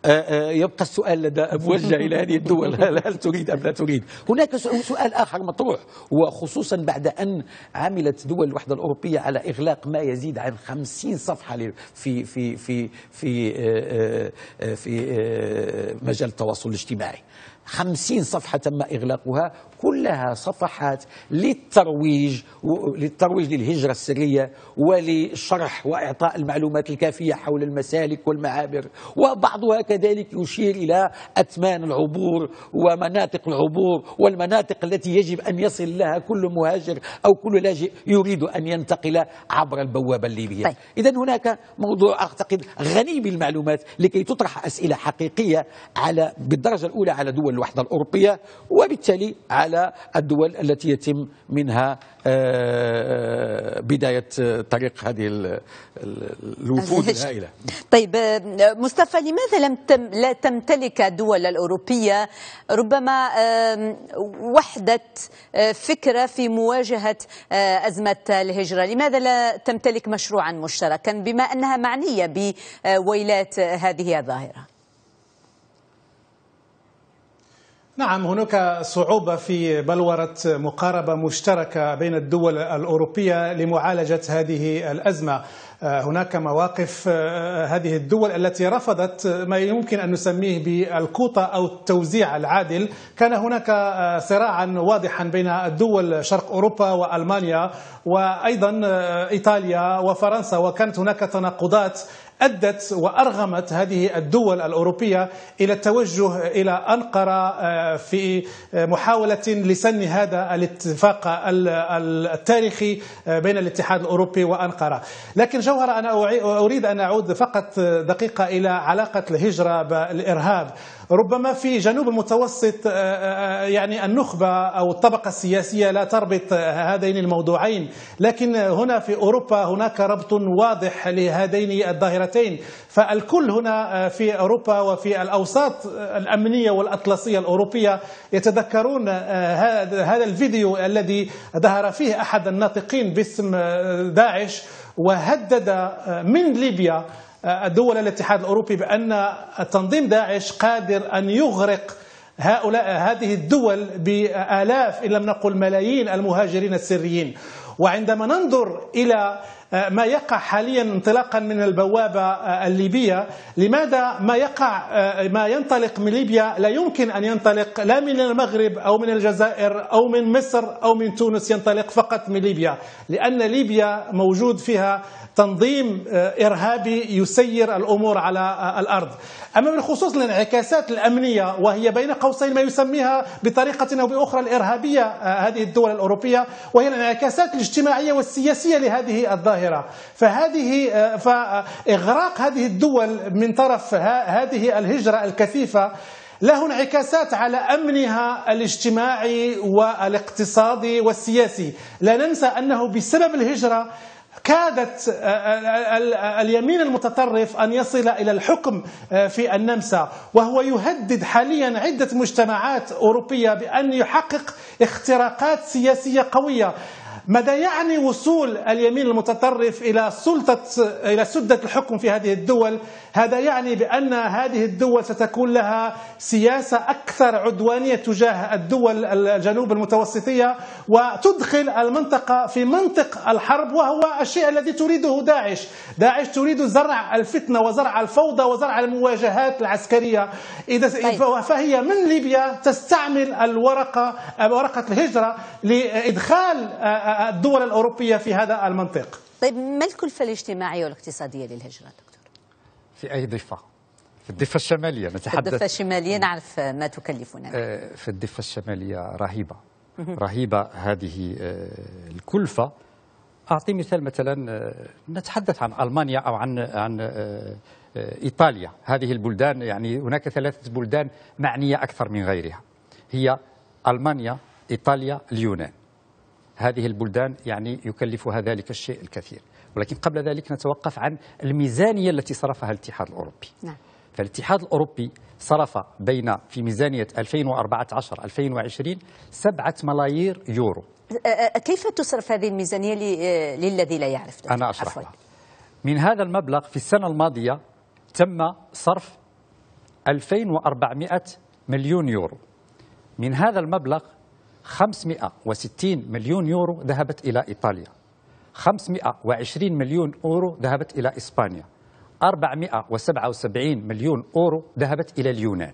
D: آه، آه، يبقى السؤال لدى موجه إلى هذه الدول هل تريد أم لا تريد هناك سؤال آخر مطروح وخصوصا بعد أن عملت دول الوحدة الأوروبية على إغلاق ما يزيد عن 50 صفحة في في في في آه، في مجال التواصل الاجتماعي 50 صفحة تم إغلاقها كلها صفحات للترويج للترويج للهجرة السرية ولشرح وإعطاء المعلومات الكافية حول المسالك والمعابر وبعضها كذلك يشير إلى أتمان العبور ومناطق العبور والمناطق التي يجب أن يصل لها كل مهاجر أو كل لاجئ يريد أن ينتقل عبر البوابة الليبية طيب. إذا هناك موضوع أعتقد غني بالمعلومات لكي تطرح أسئلة حقيقية على بالدرجة الأولى على دول الوحدة الأوروبية وبالتالي على الدول التي يتم منها آه، آه، بداية طريق هذه الوفود الهائلة
A: طيب آه، مصطفى لماذا لم تم لا تمتلك الدول الأوروبية ربما وحدة فكرة في مواجهة أزمة الهجرة لماذا لا تمتلك مشروعا مشتركا بما أنها معنية بويلات هذه الظاهرة
E: نعم هناك صعوبة في بلورة مقاربة مشتركة بين الدول الأوروبية لمعالجة هذه الأزمة آه، هناك مواقف آه، هذه الدول التي رفضت ما يمكن أن نسميه بالكوطة أو التوزيع العادل كان هناك آه، صراعا واضحا بين الدول شرق أوروبا وألمانيا وأيضا إيطاليا وفرنسا وكانت هناك تناقضات أدت وأرغمت هذه الدول الأوروبية إلى التوجه إلى أنقرة آه، في آه، محاولة لسن هذا الاتفاق التاريخي آه، بين الاتحاد الأوروبي وأنقرة لكن جوهر أنا أريد أن أعود فقط دقيقة إلى علاقة الهجرة بالإرهاب ربما في جنوب المتوسط آه، آه، آه، يعني النخبة أو الطبقة السياسية لا تربط هذين الموضوعين لكن هنا في أوروبا هناك ربط واضح لهذين الظاهرتين فالكل هنا في أوروبا وفي الأوساط الأمنية والأطلسية الأوروبية يتذكرون هذا الفيديو الذي ظهر فيه أحد الناطقين باسم داعش وهدد من ليبيا الدول الاتحاد الأوروبي بأن تنظيم داعش قادر أن يغرق هؤلاء هذه الدول بآلاف إن لم نقل ملايين المهاجرين السريين وعندما ننظر إلى آه، ما يقع حاليا انطلاقا من البوابة آه، الليبية لماذا ما يقع آه، ما ينطلق من ليبيا لا يمكن أن ينطلق لا من المغرب أو من الجزائر أو من مصر أو من تونس ينطلق فقط من ليبيا لأن ليبيا موجود فيها تنظيم إرهابي يسير الأمور على الأرض أما بالخصوص الانعكاسات الأمنية وهي بين قوسين ما يسميها بطريقة أو بأخرى الإرهابية هذه الدول الأوروبية وهي الانعكاسات الاجتماعيه والسياسيه لهذه الظاهره فهذه آه، فاغراق هذه الدول من طرف هذه الهجره الكثيفه له انعكاسات على امنها الاجتماعي والاقتصادي والسياسي لا ننسى انه بسبب الهجره كادت آه، آه، اليمين المتطرف ان يصل الى الحكم في النمسا وهو يهدد حاليا عده مجتمعات اوروبيه بان يحقق اختراقات سياسيه قويه ماذا يعني وصول اليمين المتطرف إلى سلطة إلى سدة الحكم في هذه الدول هذا يعني بأن هذه الدول ستكون لها سياسة أكثر عدوانية تجاه الدول الجنوب المتوسطية وتدخل المنطقة في منطق الحرب وهو الشيء الذي تريده داعش داعش تريد زرع الفتنة وزرع الفوضى وزرع المواجهات العسكرية إذا طيب. فهي من ليبيا تستعمل الورقة ورقة الهجرة لإدخال آه، آه، الدول الأوروبية في هذا المنطق
A: طيب ما الكلفة الاجتماعية والاقتصادية للهجرة دكتور؟
E: في أي ضفة؟ في الضفة الشمالية نتحدث في الضفة
A: الشمالية نعرف ما
C: تكلفنا آه، في الضفة الشمالية رهيبة رهيبة هذه آه، الكلفة أعطي مثال مثلا آه، نتحدث عن ألمانيا أو عن عن إيطاليا هذه البلدان يعني هناك ثلاثة بلدان معنية أكثر من غيرها هي ألمانيا إيطاليا اليونان هذه البلدان يعني يكلفها ذلك الشيء الكثير ولكن قبل ذلك نتوقف عن الميزانية التي صرفها الاتحاد الأوروبي نعم. فالاتحاد الأوروبي صرف بين في ميزانية 2014-2020 سبعة ملايير يورو
A: كيف تصرف هذه الميزانية للذي لا يعرف
C: أنا أشرح لها. من هذا المبلغ في السنة الماضية تم صرف 2400 مليون يورو من هذا المبلغ 560 مليون يورو ذهبت إلى إيطاليا 520 مليون أورو ذهبت إلى إسبانيا 477 مليون أورو ذهبت إلى اليونان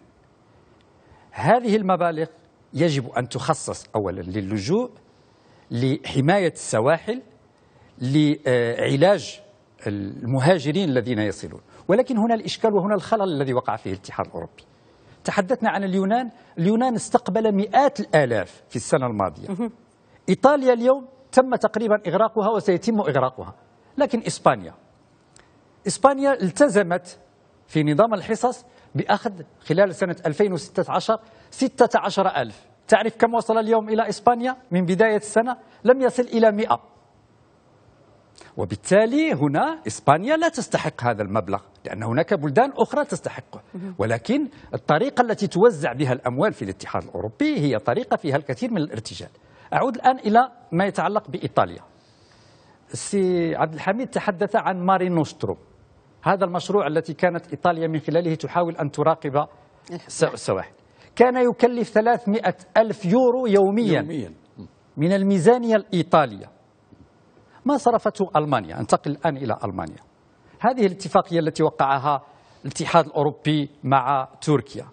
C: هذه المبالغ يجب أن تخصص أولا للجوء لحماية السواحل لعلاج المهاجرين الذين يصلون ولكن هنا الإشكال وهنا الخلل الذي وقع فيه الاتحاد الأوروبي تحدثنا عن اليونان اليونان استقبل مئات الآلاف في السنة الماضية إيطاليا اليوم تم تقريبا إغراقها وسيتم إغراقها لكن إسبانيا إسبانيا التزمت في نظام الحصص بأخذ خلال سنة 2016 16 ألف تعرف كم وصل اليوم إلى إسبانيا من بداية السنة لم يصل إلى 100 وبالتالي هنا إسبانيا لا تستحق هذا المبلغ لأن هناك بلدان أخرى تستحقه ولكن الطريقة التي توزع بها الأموال في الاتحاد الأوروبي هي طريقة فيها الكثير من الارتجال أعود الآن إلى ما يتعلق بإيطاليا السي عبد الحميد تحدث عن ماري نوستروم هذا المشروع التي كانت إيطاليا من خلاله تحاول أن تراقب السواحل كان يكلف 300 ألف يورو يوميا, يوميا. من الميزانية الإيطالية ما صرفته ألمانيا انتقل الآن إلى ألمانيا هذه الاتفاقية التي وقعها الاتحاد الأوروبي مع تركيا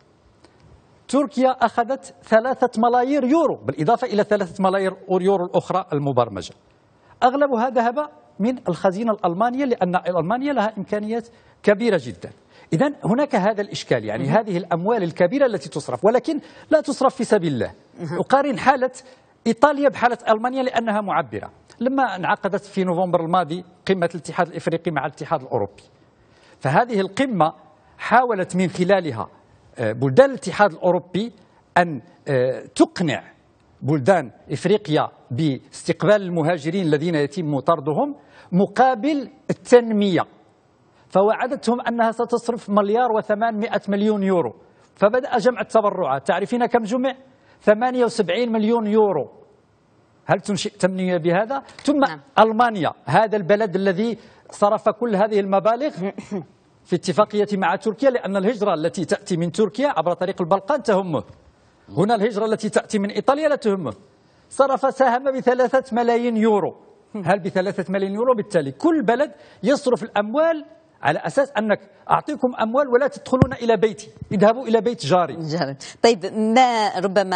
C: تركيا أخذت ثلاثة ملايير يورو بالإضافة إلى ثلاثة ملايير يورو الأخرى المبرمجة أغلبها ذهب من الخزينة الألمانية لأن ألمانيا لها إمكانيات كبيرة جدا إذا هناك هذا الإشكال يعني هذه الأموال الكبيرة التي تصرف ولكن لا تصرف في سبيل الله أقارن حالة إيطاليا بحالة ألمانيا لأنها معبرة لما انعقدت في نوفمبر الماضي قمة الاتحاد الإفريقي مع الاتحاد الأوروبي فهذه القمة حاولت من خلالها آه، بلدان الاتحاد الأوروبي أن آه، تقنع بلدان إفريقيا باستقبال المهاجرين الذين يتم طردهم مقابل التنمية فوعدتهم أنها ستصرف مليار وثمانمائة مليون يورو فبدأ جمع التبرعات تعرفين كم جمع؟ 78 مليون يورو هل تنشئ تمني بهذا ثم نعم. ألمانيا هذا البلد الذي صرف كل هذه المبالغ في اتفاقية مع تركيا لأن الهجرة التي تأتي من تركيا عبر طريق البلقان تهمه هنا الهجرة التي تأتي من إيطاليا لا تهمه صرف ساهم بثلاثة ملايين يورو هل بثلاثة ملايين يورو بالتالي كل بلد يصرف الأموال على اساس انك اعطيكم اموال ولا تدخلون الى بيتي اذهبوا الى بيت جاري جميل. طيب
A: ما ربما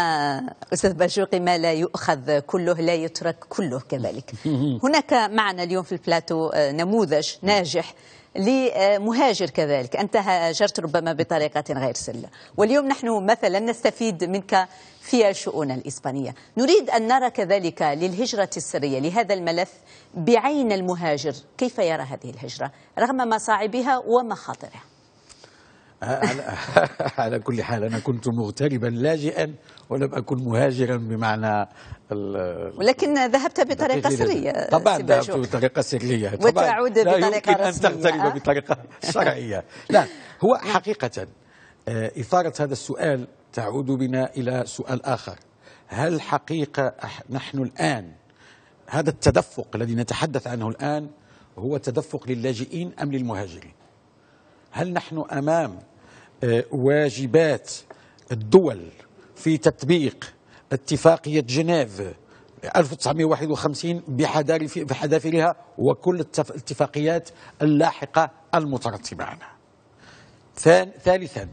A: استاذ باشوقي ما لا يؤخذ كله لا يترك كله كذلك هناك معنا اليوم في البلاتو آه، نموذج ناجح لمهاجر كذلك أنت هاجرت ربما بطريقة غير سلة واليوم نحن مثلا نستفيد منك في الشؤون الإسبانية نريد أن نرى كذلك للهجرة السرية لهذا الملف بعين المهاجر كيف يرى هذه الهجرة رغم مصاعبها ومخاطرها
D: على كل حال أنا كنت مغتربا لاجئا ولم أكن مهاجرا بمعنى
A: ولكن ذهبت بطريقة سرية طبعا ذهبت
D: بطريقة سرية طبعا وتعود بطريقة لا يمكن رسمية أن تغترب آه. بطريقة شرعية لا هو حقيقة آه، إثارة هذا السؤال تعود بنا إلى سؤال آخر هل حقيقة نحن الآن هذا التدفق الذي نتحدث عنه الآن هو تدفق للاجئين أم للمهاجرين هل نحن أمام واجبات الدول في تطبيق اتفاقية جنيف 1951 بحذافيرها وكل الاتفاقيات اللاحقة المترتبة عنها ثالثا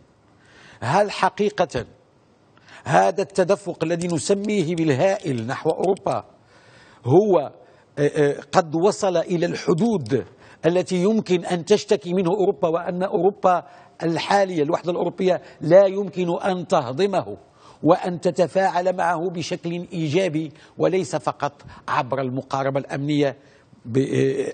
D: هل حقيقة هذا التدفق الذي نسميه بالهائل نحو أوروبا هو آه، آه، قد وصل إلى الحدود التي يمكن أن تشتكي منه أوروبا وأن أوروبا الحالية الوحدة الأوروبية لا يمكن أن تهضمه وأن تتفاعل معه بشكل إيجابي وليس فقط عبر المقاربة الأمنية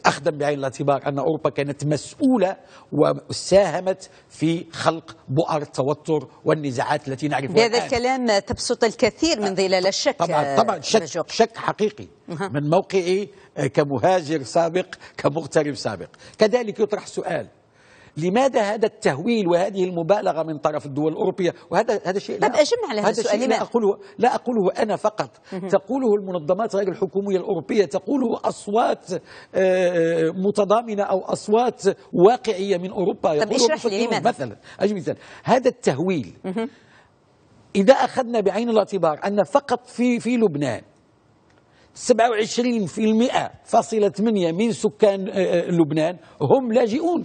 D: أخذا بعين الاعتبار أن أوروبا كانت مسؤولة وساهمت في خلق بؤر التوتر والنزاعات التي نعرفها بهذا الآن.
A: الكلام تبسط الكثير من ظلال الشك طبعا آه، طبعا شك,
D: شك حقيقي من موقعي آه، كمهاجر سابق كمغترب سابق كذلك يطرح سؤال لماذا هذا التهويل وهذه المبالغه من طرف الدول الاوروبيه وهذا هذا شيء طب اجبنا على هذا السؤال لماذا؟ لا اقوله لا اقوله انا فقط تقوله المنظمات غير الحكوميه الاوروبيه تقوله اصوات آه، آه، متضامنه او اصوات واقعيه من اوروبا طب اشرح لي لماذا مثلا اجيب مثال هذا التهويل اذا اخذنا بعين الاعتبار ان فقط في في لبنان 27% فاصلة 8 من سكان آه، لبنان هم لاجئون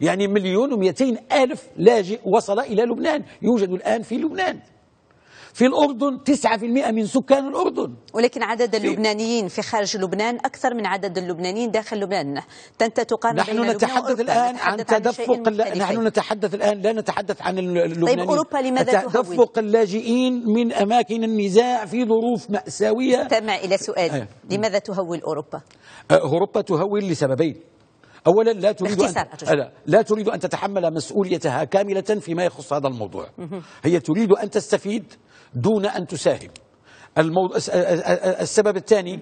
D: يعني مليون ومئتين ألف لاجئ وصل إلى لبنان يوجد الآن في لبنان في الأردن 9% من سكان الأردن ولكن عدد
A: اللبنانيين في خارج لبنان أكثر من عدد اللبنانيين داخل لبنان أنت تقارن نحن بين نتحدث الآن عن تدفق عن نحن
D: نتحدث الآن لا نتحدث عن اللبنانيين طيب أوروبا لماذا تدفق اللاجئين من أماكن النزاع في ظروف مأساوية
A: استمع إلى سؤالي آه. لماذا
D: تهول أوروبا؟ آه، أوروبا تهول لسببين أولا لا تريد أن لا, لا تريد أن تتحمل مسؤوليتها كاملة فيما يخص هذا الموضوع هي تريد أن تستفيد دون أن تساهم الموضوع السبب الثاني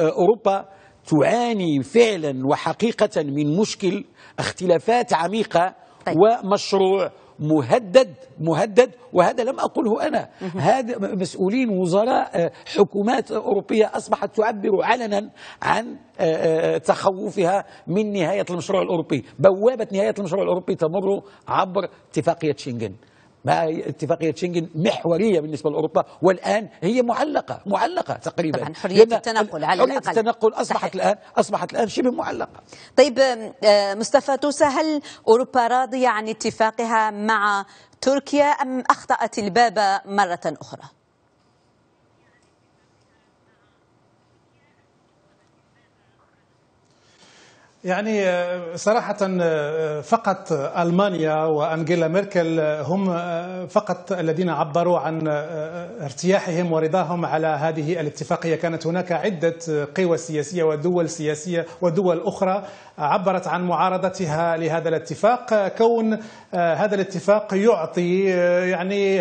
D: أوروبا تعاني فعلا وحقيقة من مشكل اختلافات عميقة طيب. ومشروع مهدد مهدد وهذا لم أقله أنا هذا مسؤولين وزراء آه، حكومات أوروبية أصبحت تعبر علنا عن آه، آه، تخوفها من نهاية المشروع الأوروبي بوابة نهاية المشروع الأوروبي تمر عبر اتفاقية شنغن ما اتفاقية شنغن محورية بالنسبة لأوروبا والآن هي معلقة معلقة تقريبا طبعا حرية التنقل على حرية الأقل التنقل أصبحت صحيح. الآن أصبحت الآن شبه معلقة طيب آه،
A: مصطفى توسا هل أوروبا راضية عن اتفاقها مع تركيا أم أخطأت الباب مرة أخرى؟
E: يعني آه، صراحة آه، فقط ألمانيا وأنجيلا ميركل آه، هم فقط الذين عبروا عن ارتياحهم ورضاهم على هذه الاتفاقية كانت هناك عدة قوى سياسية ودول سياسية ودول أخرى عبرت عن معارضتها لهذا الاتفاق كون هذا الاتفاق يعطي يعني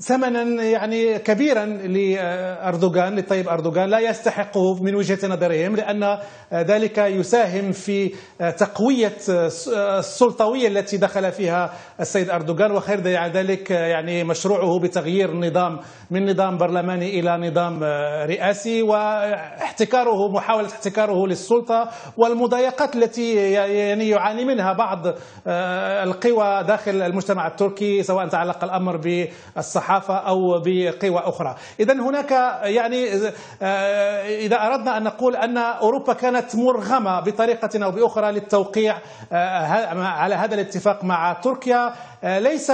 E: ثمنا يعني كبيرا لأردوغان للطيب أردوغان لا يستحقه من وجهة نظرهم لأن ذلك يساهم في آه، تقوية آه، آه، السلطوية التي دخل فيها السيد أردوغان وخير ذلك يعني مشروعه بتغيير النظام من نظام برلماني إلى نظام رئاسي واحتكاره محاولة احتكاره للسلطة والمضايقات التي يعني يعاني منها بعض القوى داخل المجتمع التركي سواء تعلق الأمر بالصحافة أو بقوى أخرى إذا هناك يعني إذا أردنا أن نقول أن أوروبا كانت مرغمه بطريقه او باخرى للتوقيع آه، على هذا الاتفاق مع تركيا آه، ليس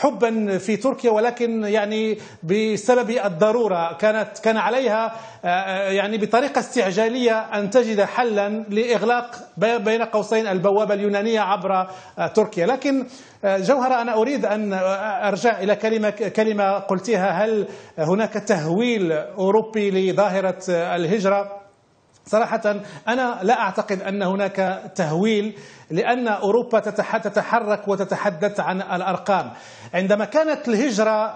E: حبا في تركيا ولكن يعني بسبب الضروره كانت كان عليها آه، يعني بطريقه استعجاليه ان تجد حلا لاغلاق بين قوسين البوابه اليونانيه عبر تركيا لكن جوهرة أنا أريد أن أرجع إلى كلمة كلمة قلتها هل هناك تهويل أوروبي لظاهرة الهجرة صراحة أنا لا أعتقد أن هناك تهويل لأن أوروبا تتحرك وتتحدث عن الأرقام عندما كانت الهجرة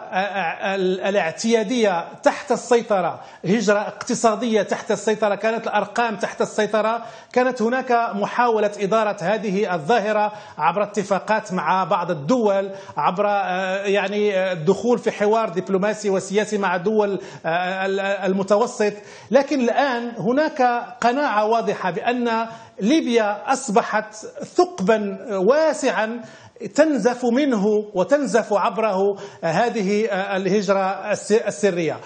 E: الاعتيادية تحت السيطرة هجرة اقتصادية تحت السيطرة كانت الأرقام تحت السيطرة كانت هناك محاولة إدارة هذه الظاهرة عبر اتفاقات مع بعض الدول عبر يعني الدخول في حوار دبلوماسي وسياسي مع دول المتوسط لكن الآن هناك قناعة واضحة بأن ليبيا أصبحت ثقبا آه، واسعا تنزف منه وتنزف عبره آه، هذه آه، الهجرة السرية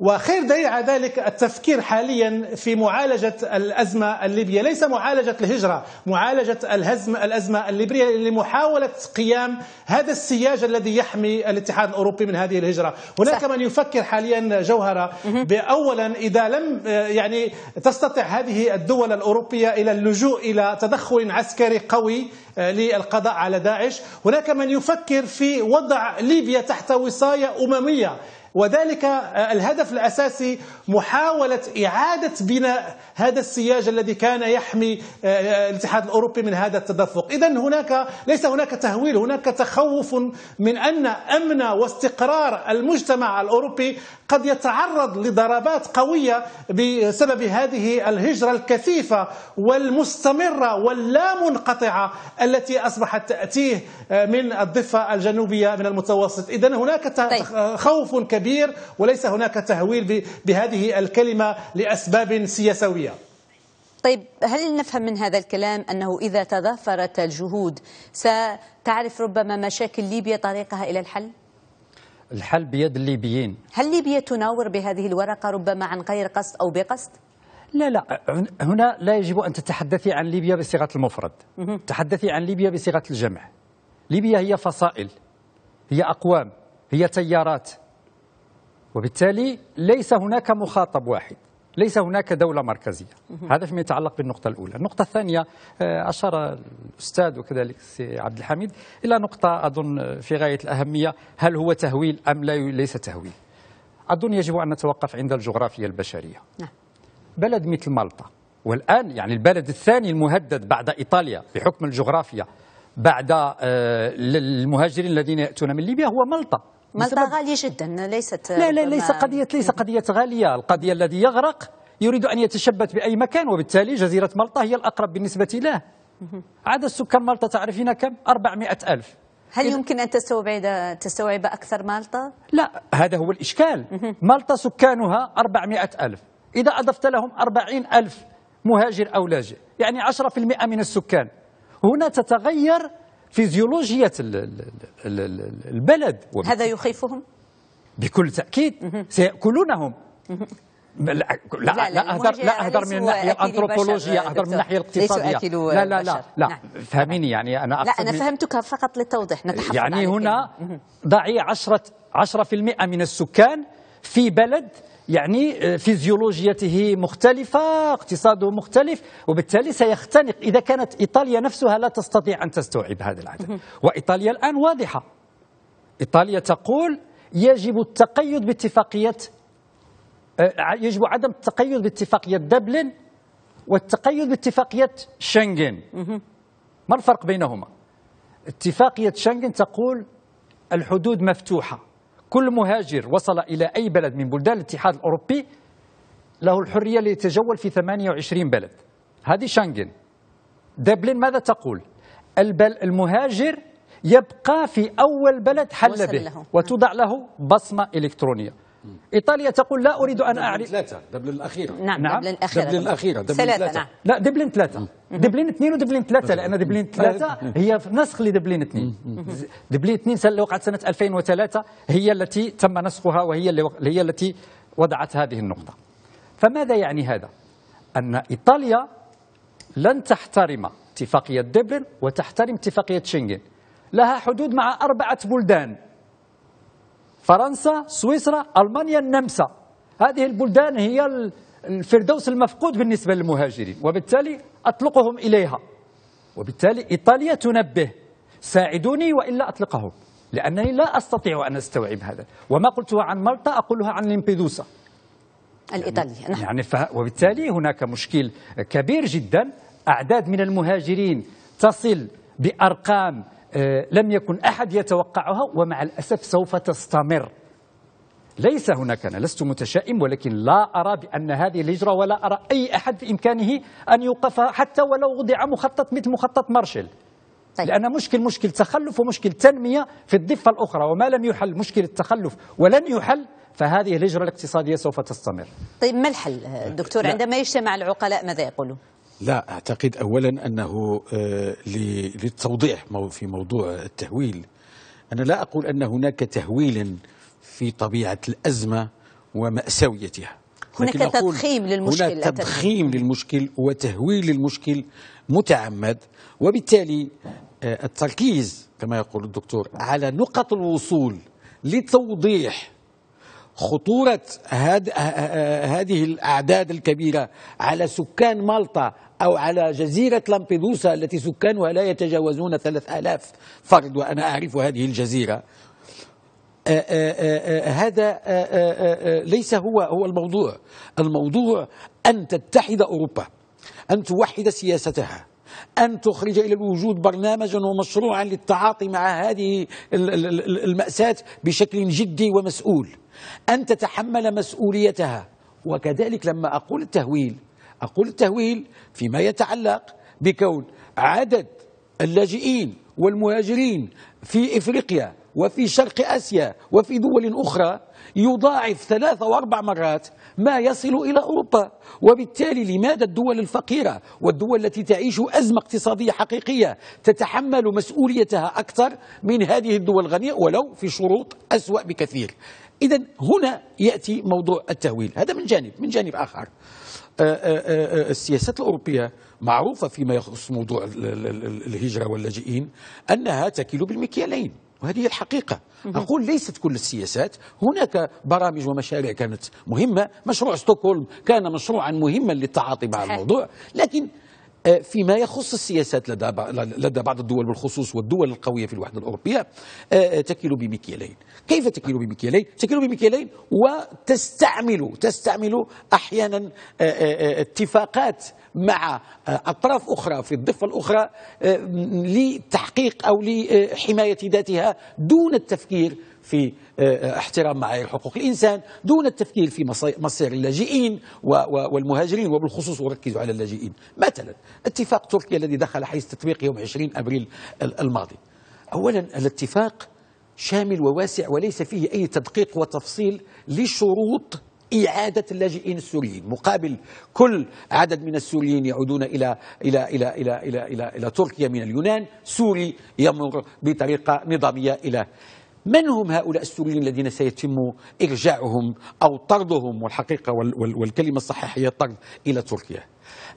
E: وخير دليل على ذلك التفكير حاليا في معالجة الأزمة الليبية ليس معالجة الهجرة معالجة الهزم الأزمة الليبية لمحاولة قيام هذا السياج الذي يحمي الاتحاد الأوروبي من هذه الهجرة هناك من يفكر حاليا جوهرة بأولا إذا لم يعني تستطع هذه الدول الأوروبية إلى اللجوء إلى تدخل عسكري قوي آه، للقضاء على داعش هناك من يفكر في وضع ليبيا تحت وصاية أممية وذلك آه، الهدف الأساسي محاولة إعادة بناء هذا السياج الذي كان يحمي آه، آه، الاتحاد الأوروبي من هذا التدفق إذا هناك ليس هناك تهويل هناك تخوف من أن أمن واستقرار المجتمع الأوروبي قد يتعرض لضربات قوية بسبب هذه الهجرة الكثيفة والمستمرة واللا منقطعة التي أصبحت تأتيه من الضفة الجنوبية من المتوسط إذا هناك طيب. خوف كبير كبير وليس هناك تهويل بهذه الكلمة لأسباب سياسوية
A: طيب هل نفهم من هذا الكلام أنه إذا تضافرت الجهود ستعرف ربما مشاكل ليبيا طريقها إلى الحل؟
C: الحل بيد الليبيين
A: هل ليبيا تناور بهذه الورقة ربما عن غير قصد أو بقصد؟
C: لا لا هنا لا يجب أن تتحدثي عن ليبيا بصيغة المفرد تحدثي عن ليبيا بصيغة الجمع ليبيا هي فصائل هي أقوام هي تيارات وبالتالي ليس هناك مخاطب واحد ليس هناك دولة مركزية هذا فيما يتعلق بالنقطة الأولى النقطة الثانية آه، أشار الأستاذ وكذلك عبد الحميد إلى نقطة أظن في غاية الأهمية هل هو تهويل أم لا ليس تهويل أظن يجب أن نتوقف عند الجغرافيا البشرية نعم. بلد مثل مالطا والآن يعني البلد الثاني المهدد بعد إيطاليا بحكم الجغرافيا بعد المهاجرين آه، الذين يأتون من ليبيا هو مالطا مالطا
A: غالية جدا ليست لا لا ليس
C: قضية ليس قضية غالية القضية الذي يغرق يريد أن يتشبث بأي مكان وبالتالي جزيرة مالطا هي الأقرب بالنسبة له عدد سكان مالطا تعرفين كم 400 ألف هل
A: يمكن أن تستوعب تستوعب أكثر مالطا؟
C: لا هذا هو الإشكال مالطا سكانها 400 ألف إذا أضفت لهم 40 ألف مهاجر أو لاجئ يعني 10% من السكان هنا تتغير فيزيولوجية البلد هذا يخيفهم؟ بكل تأكيد سيأكلونهم لا لا لا, اهدر لا اهدر من الناحيه الانثروبولوجيه اهدر من الناحيه الاقتصاديه لا لا لا, لا لا نعم. فهميني يعني انا لا انا
A: فهمتك فقط للتوضيح
C: يعني هنا ضعي 10 10% من السكان في بلد يعني آه، فيزيولوجيته مختلفة اقتصاده مختلف وبالتالي سيختنق إذا كانت إيطاليا نفسها لا تستطيع أن تستوعب هذا العدد وإيطاليا الآن واضحة إيطاليا تقول يجب التقيد باتفاقية آه، يجب عدم التقيد باتفاقية دبلن والتقيد باتفاقية شنغن ما الفرق بينهما؟ اتفاقية شنغن تقول الحدود مفتوحة كل مهاجر وصل إلى أي بلد من بلدان الاتحاد الأوروبي له الحرية ليتجول في 28 بلد هذه شنغن دبلن ماذا تقول البل المهاجر يبقى في أول بلد حل به وتوضع له بصمة إلكترونية ايطاليا تقول لا اريد
D: ان اعرف ثلاثه دبلن الاخيره نعم, نعم. دبلن الاخيره دبلن الاخيره دبلن ثلاثه نعم.
C: لا دبلن ثلاثه دبلن اثنين ودبلن ثلاثه لان دبلن ثلاثه هي نسخ لدبلن اثنين دبلن اثنين اللي وقعت سنه 2003 هي التي تم نسخها وهي اللي هي التي وضعت هذه النقطه فماذا يعني هذا؟ ان ايطاليا لن تحترم اتفاقيه دبلن وتحترم اتفاقيه شنغن لها حدود مع اربعه بلدان فرنسا سويسرا ألمانيا النمسا هذه البلدان هي الفردوس المفقود بالنسبة للمهاجرين وبالتالي أطلقهم إليها وبالتالي إيطاليا تنبه ساعدوني وإلا أطلقهم لأنني لا أستطيع أن أستوعب هذا وما قلته عن مالطا أقولها عن لمبيدوسا الإيطالية نعم. يعني, يعني ف... وبالتالي هناك مشكل كبير جدا أعداد من المهاجرين تصل بأرقام آه، لم يكن أحد يتوقعها ومع الأسف سوف تستمر ليس هناك أنا لست متشائم ولكن لا أرى بأن هذه الهجرة ولا أرى أي أحد في إمكانه أن يوقفها حتى ولو وضع مخطط مثل مخطط مارشل طيب. لأن مشكل مشكل تخلف ومشكل تنمية في الضفة الأخرى وما لم يحل مشكل التخلف ولن يحل فهذه الهجرة الاقتصادية سوف تستمر
A: طيب ما الحل آه، دكتور لا. عندما يجتمع العقلاء ماذا يقولون؟
D: لا أعتقد أولا أنه آه، للتوضيح في موضوع التهويل أنا لا أقول أن هناك تهويل في طبيعة الأزمة ومأساويتها
A: هناك تضخيم للمشكل هناك تضخيم
D: للمشكل وتهويل للمشكل متعمد وبالتالي آه، التركيز كما يقول الدكتور على نقط الوصول لتوضيح خطورة هاد هذه الأعداد الكبيرة على سكان مالطا أو على جزيرة لامبيدوسا التي سكانها لا يتجاوزون ثلاث آلاف فرد وأنا أعرف هذه الجزيرة أه، أه، أه، هذا ليس هو هو الموضوع الموضوع أن تتحد أوروبا أن توحد سياستها أن تخرج إلى الوجود برنامجا ومشروعا للتعاطي مع هذه المأساة بشكل جدي ومسؤول أن تتحمل مسؤوليتها وكذلك لما أقول التهويل أقول التهويل فيما يتعلق بكون عدد اللاجئين والمهاجرين في إفريقيا وفي شرق آسيا وفي دول أخرى يضاعف ثلاث وأربع مرات ما يصل إلى أوروبا وبالتالي لماذا الدول الفقيرة والدول التي تعيش أزمة اقتصادية حقيقية تتحمل مسؤوليتها أكثر من هذه الدول الغنية ولو في شروط أسوأ بكثير إذا هنا يأتي موضوع التهويل هذا من جانب من جانب آخر آه، آه، آه، السياسات الأوروبية معروفة فيما يخص موضوع الهجرة واللاجئين أنها تكيل بالمكيالين وهذه هي الحقيقة أقول ليست كل السياسات هناك برامج ومشاريع كانت مهمة مشروع ستوكهولم كان مشروعا مهما للتعاطي مع الموضوع لكن آه، فيما يخص السياسات لدى لدى بعض الدول بالخصوص والدول القوية في الوحدة الأوروبية آه، آه، تكيل بمكيالين كيف تكيل بمكيالين؟ تكيل بمكيالين وتستعمل تستعمل أحيانا اتفاقات مع أطراف أخرى في الضفة الأخرى لتحقيق أو لحماية ذاتها دون التفكير في آه، احترام معايير حقوق الإنسان دون التفكير في مصير اللاجئين والمهاجرين وبالخصوص أركز على اللاجئين مثلا اتفاق تركيا الذي دخل حيز تطبيق يوم 20 أبريل الماضي أولا الاتفاق شامل وواسع وليس فيه أي تدقيق وتفصيل لشروط إعادة اللاجئين السوريين مقابل كل عدد من السوريين يعودون إلى إلى إلى إلى إلى إلى, إلى, إلى تركيا من اليونان سوري يمر بطريقة نظامية إلى من هم هؤلاء السوريين الذين سيتم إرجاعهم أو طردهم والحقيقة والكلمة الصحيحة هي الطرد إلى تركيا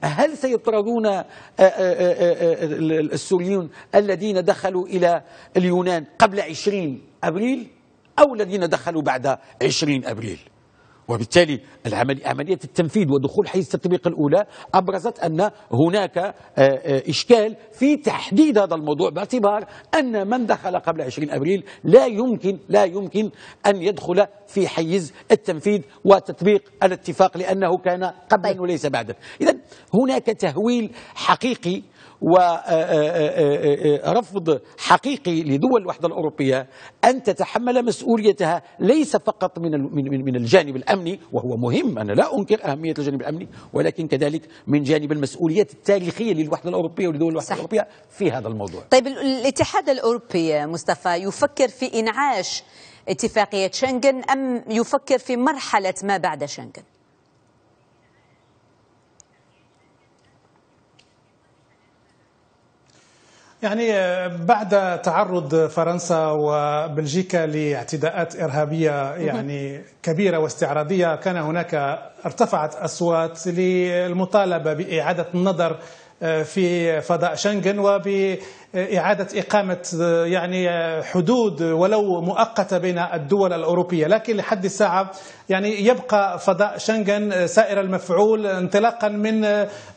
D: هل سيطردون آه، آه، آه، السوريون الذين دخلوا إلى اليونان قبل 20 أبريل أو الذين دخلوا بعد 20 أبريل وبالتالي عملية التنفيذ ودخول حيز التطبيق الأولى أبرزت أن هناك آه، آه، إشكال في تحديد هذا الموضوع باعتبار أن من دخل قبل 20 أبريل لا يمكن لا يمكن أن يدخل في حيز التنفيذ وتطبيق الاتفاق لأنه كان قبلا طيب. وليس بعدا إذا هناك تهويل حقيقي ورفض آه، آه، آه، حقيقي لدول الوحدة الأوروبية أن تتحمل مسؤوليتها ليس فقط من من الجانب الأمني وهو مهم أنا لا أنكر أهمية الجانب الأمني ولكن كذلك من جانب المسؤوليات التاريخية للوحدة الأوروبية ولدول الوحدة صحيح. الأوروبية في هذا الموضوع
A: طيب الاتحاد الأوروبي مصطفى يفكر في إنعاش اتفاقية شنغن أم يفكر في مرحلة ما بعد شنغن؟
E: يعني آه، بعد تعرض فرنسا وبلجيكا لاعتداءات إرهابية يعني كبيرة واستعراضية كان هناك ارتفعت أصوات للمطالبة بإعادة النظر آه، في فضاء شنغن وبإعادة إقامة آه، يعني حدود ولو مؤقتة بين الدول الأوروبية لكن لحد الساعة يعني يبقى فضاء شنغن سائر المفعول انطلاقا من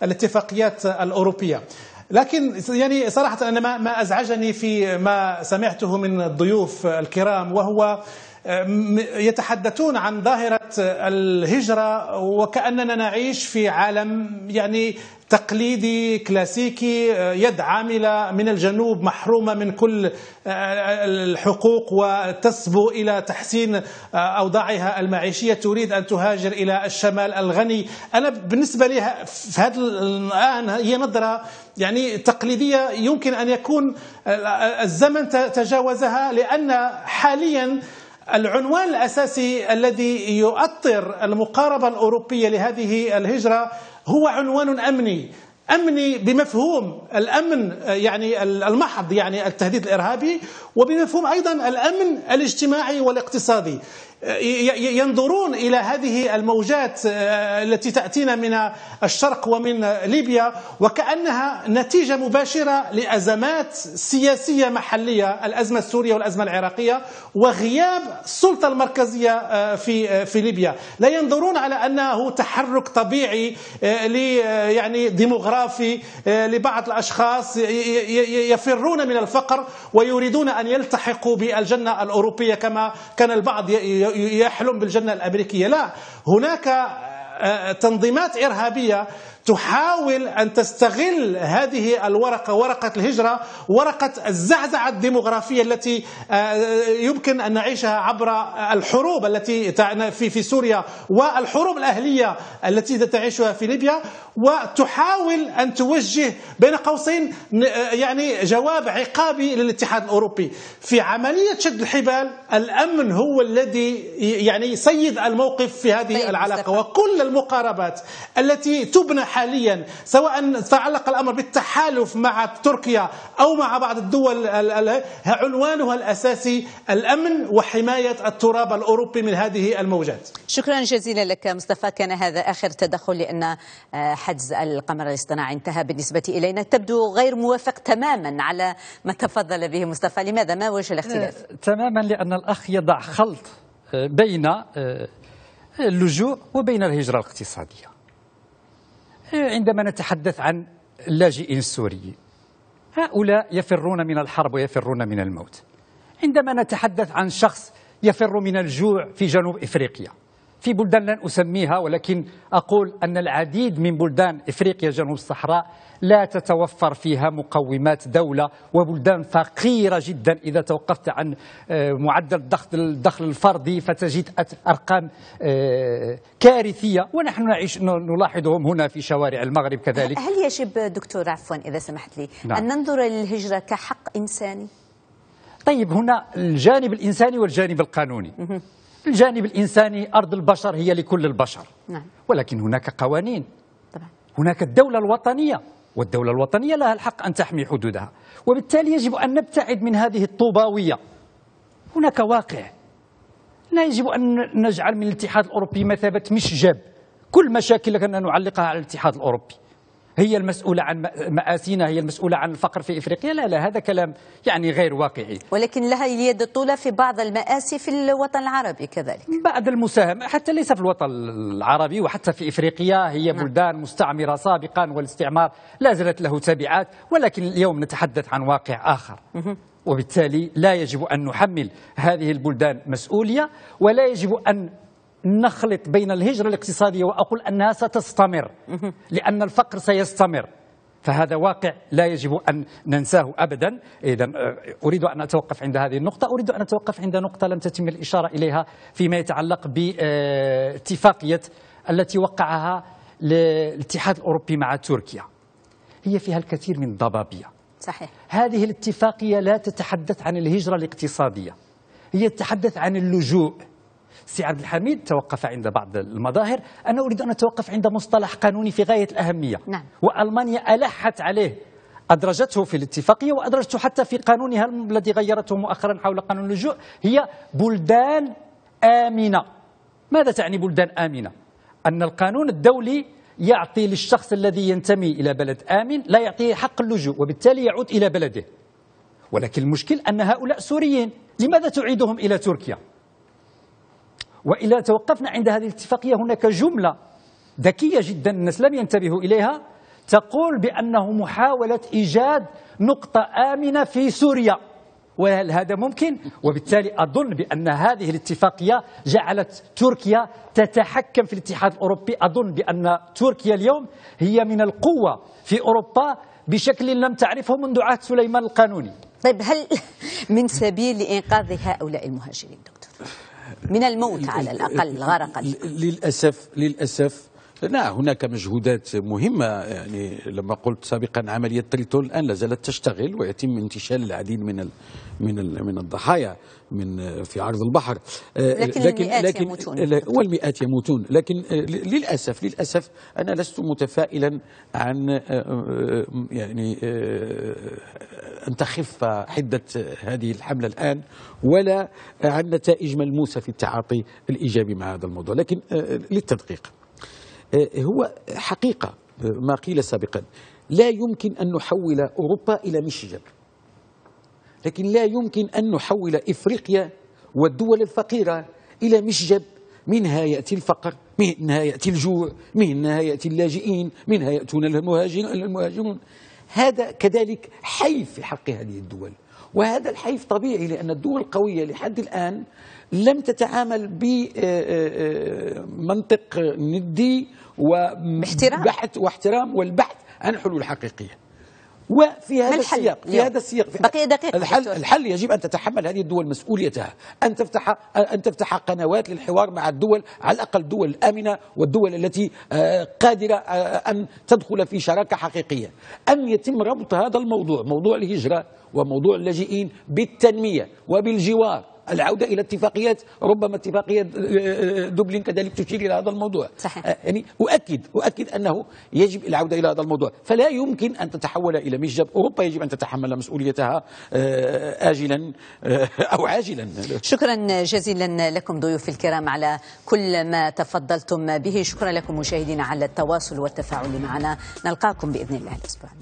E: الاتفاقيات الأوروبية لكن يعني صراحة أنا ما أزعجني في ما سمعته من الضيوف الكرام وهو يتحدثون عن ظاهرة الهجرة وكأننا نعيش في عالم يعني تقليدي كلاسيكي يد عاملة من الجنوب محرومة من كل آه، الحقوق وتسبو إلى تحسين آه، أوضاعها المعيشية تريد أن تهاجر إلى الشمال الغني أنا بالنسبة لي في هذا الآن هي نظرة يعني تقليدية يمكن أن يكون آه، الزمن تجاوزها لأن حاليا العنوان الاساسي الذي يؤطر المقاربه الاوروبيه لهذه الهجره هو عنوان امني امني بمفهوم الامن يعني المحض يعني التهديد الارهابي وبمفهوم ايضا الامن الاجتماعي والاقتصادي ينظرون الى هذه الموجات آه، التي تاتينا من الشرق ومن ليبيا وكانها نتيجه مباشره لازمات سياسيه محليه الازمه السوريه والازمه العراقيه وغياب السلطه المركزيه آه، في آه، في ليبيا لا ينظرون على انه تحرك طبيعي يعني ديموغرافي لبعض الاشخاص يفرون من الفقر ويريدون ان يلتحقوا بالجنه الاوروبيه كما كان البعض يحلم بالجنة الأمريكية لا هناك آه، آه، تنظيمات إرهابية تحاول أن تستغل هذه الورقة ورقة الهجرة ورقة الزعزعة الديمغرافية التي آه، يمكن أن نعيشها عبر الحروب التي في في سوريا والحروب الأهلية التي تعيشها في ليبيا وتحاول أن توجه بين قوسين يعني جواب عقابي للاتحاد الأوروبي في عملية شد الحبال الأمن هو الذي يعني سيد الموقف في هذه طيب، العلاقة وكل المقاربات التي تبنى حاليا سواء تعلق الأمر بالتحالف مع تركيا أو مع بعض الدول عنوانها الأساسي الأمن وحماية التراب الأوروبي من هذه الموجات
A: شكرا جزيلا لك مصطفى كان هذا آخر تدخل لأن آه، حجز القمر الاصطناعي انتهى بالنسبة إلينا تبدو غير موافق تماما على ما تفضل به مصطفى لماذا ما وجه الاختلاف
C: آه، تماما لأن الأخ يضع خلط آه، بين اللجوء وبين الهجرة الاقتصادية عندما نتحدث عن اللاجئين السوريين هؤلاء يفرون من الحرب ويفرون من الموت عندما نتحدث عن شخص يفر من الجوع في جنوب افريقيا في بلدان لن أسميها ولكن أقول أن العديد من بلدان إفريقيا جنوب الصحراء لا تتوفر فيها مقومات دولة وبلدان فقيرة جدا إذا توقفت عن آه، معدل الدخل الفردي فتجد أرقام آه، كارثية ونحن نعيش نلاحظهم هنا في شوارع المغرب كذلك هل
A: يجب دكتور عفوا إذا
C: سمحت لي نعم. أن
A: ننظر للهجرة كحق إنساني؟
C: طيب هنا الجانب الإنساني والجانب القانوني الجانب الإنساني أرض البشر هي لكل البشر نعم. ولكن هناك قوانين طبعا. هناك الدولة الوطنية والدولة الوطنية لها الحق أن تحمي حدودها وبالتالي يجب أن نبتعد من هذه الطوباوية هناك واقع لا يجب أن نجعل من الاتحاد الأوروبي مثابة مشجب كل مشاكل كنا نعلقها على الاتحاد الأوروبي هي المسؤولة عن مآسينا هي المسؤولة عن الفقر في إفريقيا لا لا هذا كلام يعني غير واقعي
A: ولكن لها اليد الطولة في بعض المآسي في الوطن العربي كذلك
C: بعد المساهمة حتى ليس في الوطن العربي وحتى في إفريقيا هي نعم. بلدان مستعمرة سابقا والاستعمار لا زالت له تبعات ولكن اليوم نتحدث عن واقع آخر مه. وبالتالي لا يجب أن نحمل هذه البلدان مسؤولية ولا يجب أن نخلط بين الهجرة الاقتصادية وأقول أنها ستستمر لأن الفقر سيستمر فهذا واقع لا يجب أن ننساه أبدا إذا آه، أريد أن أتوقف عند هذه النقطة أريد أن أتوقف عند نقطة لم تتم الإشارة إليها فيما يتعلق باتفاقية آه، التي وقعها الاتحاد الأوروبي مع تركيا هي فيها الكثير من الضبابية صحيح هذه الاتفاقية لا تتحدث عن الهجرة الاقتصادية هي تتحدث عن اللجوء سي عبد الحميد توقف عند بعض المظاهر أنا أريد أن أتوقف عند مصطلح قانوني في غاية الأهمية نعم. وألمانيا ألحت عليه أدرجته في الاتفاقية وأدرجته حتى في قانونها الذي غيرته مؤخرا حول قانون اللجوء هي بلدان آمنة ماذا تعني بلدان آمنة؟ أن القانون الدولي يعطي للشخص الذي ينتمي إلى بلد آمن لا يعطيه حق اللجوء وبالتالي يعود إلى بلده ولكن المشكل أن هؤلاء سوريين لماذا تعيدهم إلى تركيا؟ وإلا توقفنا عند هذه الاتفاقية هناك جملة ذكية جدا الناس لم ينتبهوا إليها تقول بأنه محاولة إيجاد نقطة آمنة في سوريا وهل هذا ممكن؟ وبالتالي أظن بأن هذه الاتفاقية جعلت تركيا تتحكم في الاتحاد الأوروبي أظن بأن تركيا اليوم هي من القوة في أوروبا بشكل لم تعرفه منذ عهد سليمان القانوني
A: طيب هل من سبيل لإنقاذ هؤلاء المهاجرين دكتور؟ من الموت على الأقل غرقت
D: للأسف للأسف لا هناك مجهودات مهمة يعني لما قلت سابقا عملية تريتون الآن لا زالت تشتغل ويتم انتشال العديد من ال من ال من الضحايا من في عرض البحر آه، لكن, لكن المئات لكن يموتون والمئات يموتون لكن آه، للأسف للأسف أنا لست متفائلا عن آه، يعني أن تخف حدة هذه الحملة الآن ولا عن نتائج ملموسة في التعاطي الإيجابي مع هذا الموضوع لكن للتدقيق آه، هو حقيقة آه، ما قيل سابقا لا يمكن أن نحول أوروبا إلى ميشيغان لكن لا يمكن أن نحول إفريقيا والدول الفقيرة إلى مشجب منها يأتي الفقر منها يأتي الجوع منها يأتي اللاجئين منها يأتون المهاجرون هذا كذلك حيف في حق هذه الدول وهذا الحيف طبيعي لأن الدول القوية لحد الآن لم تتعامل بمنطق آه، ندي بحث واحترام والبحث عن حلول حقيقيه وفي هذا السياق في هذا السياق بقي دقيقة الحل, الحل يجب أن تتحمل هذه الدول مسؤوليتها أن تفتح أن تفتح قنوات للحوار مع الدول على الأقل الدول الآمنة والدول التي آه، قادرة آه، أن تدخل في شراكة حقيقية أن يتم ربط هذا الموضوع موضوع الهجرة وموضوع اللاجئين بالتنمية وبالجوار العودة إلى اتفاقيات ربما اتفاقية آه، آه، آه، دبلن كذلك تشير إلى هذا الموضوع صحيح. يعني أؤكد أؤكد أنه يجب العودة إلى هذا الموضوع فلا يمكن أن تتحول إلى مشجب أوروبا يجب أن تتحمل مسؤوليتها آجلا أو عاجلا
A: شكرا جزيلا لكم ضيوف الكرام على كل ما تفضلتم به شكرا لكم مشاهدينا على التواصل والتفاعل معنا نلقاكم بإذن الله الأسبوع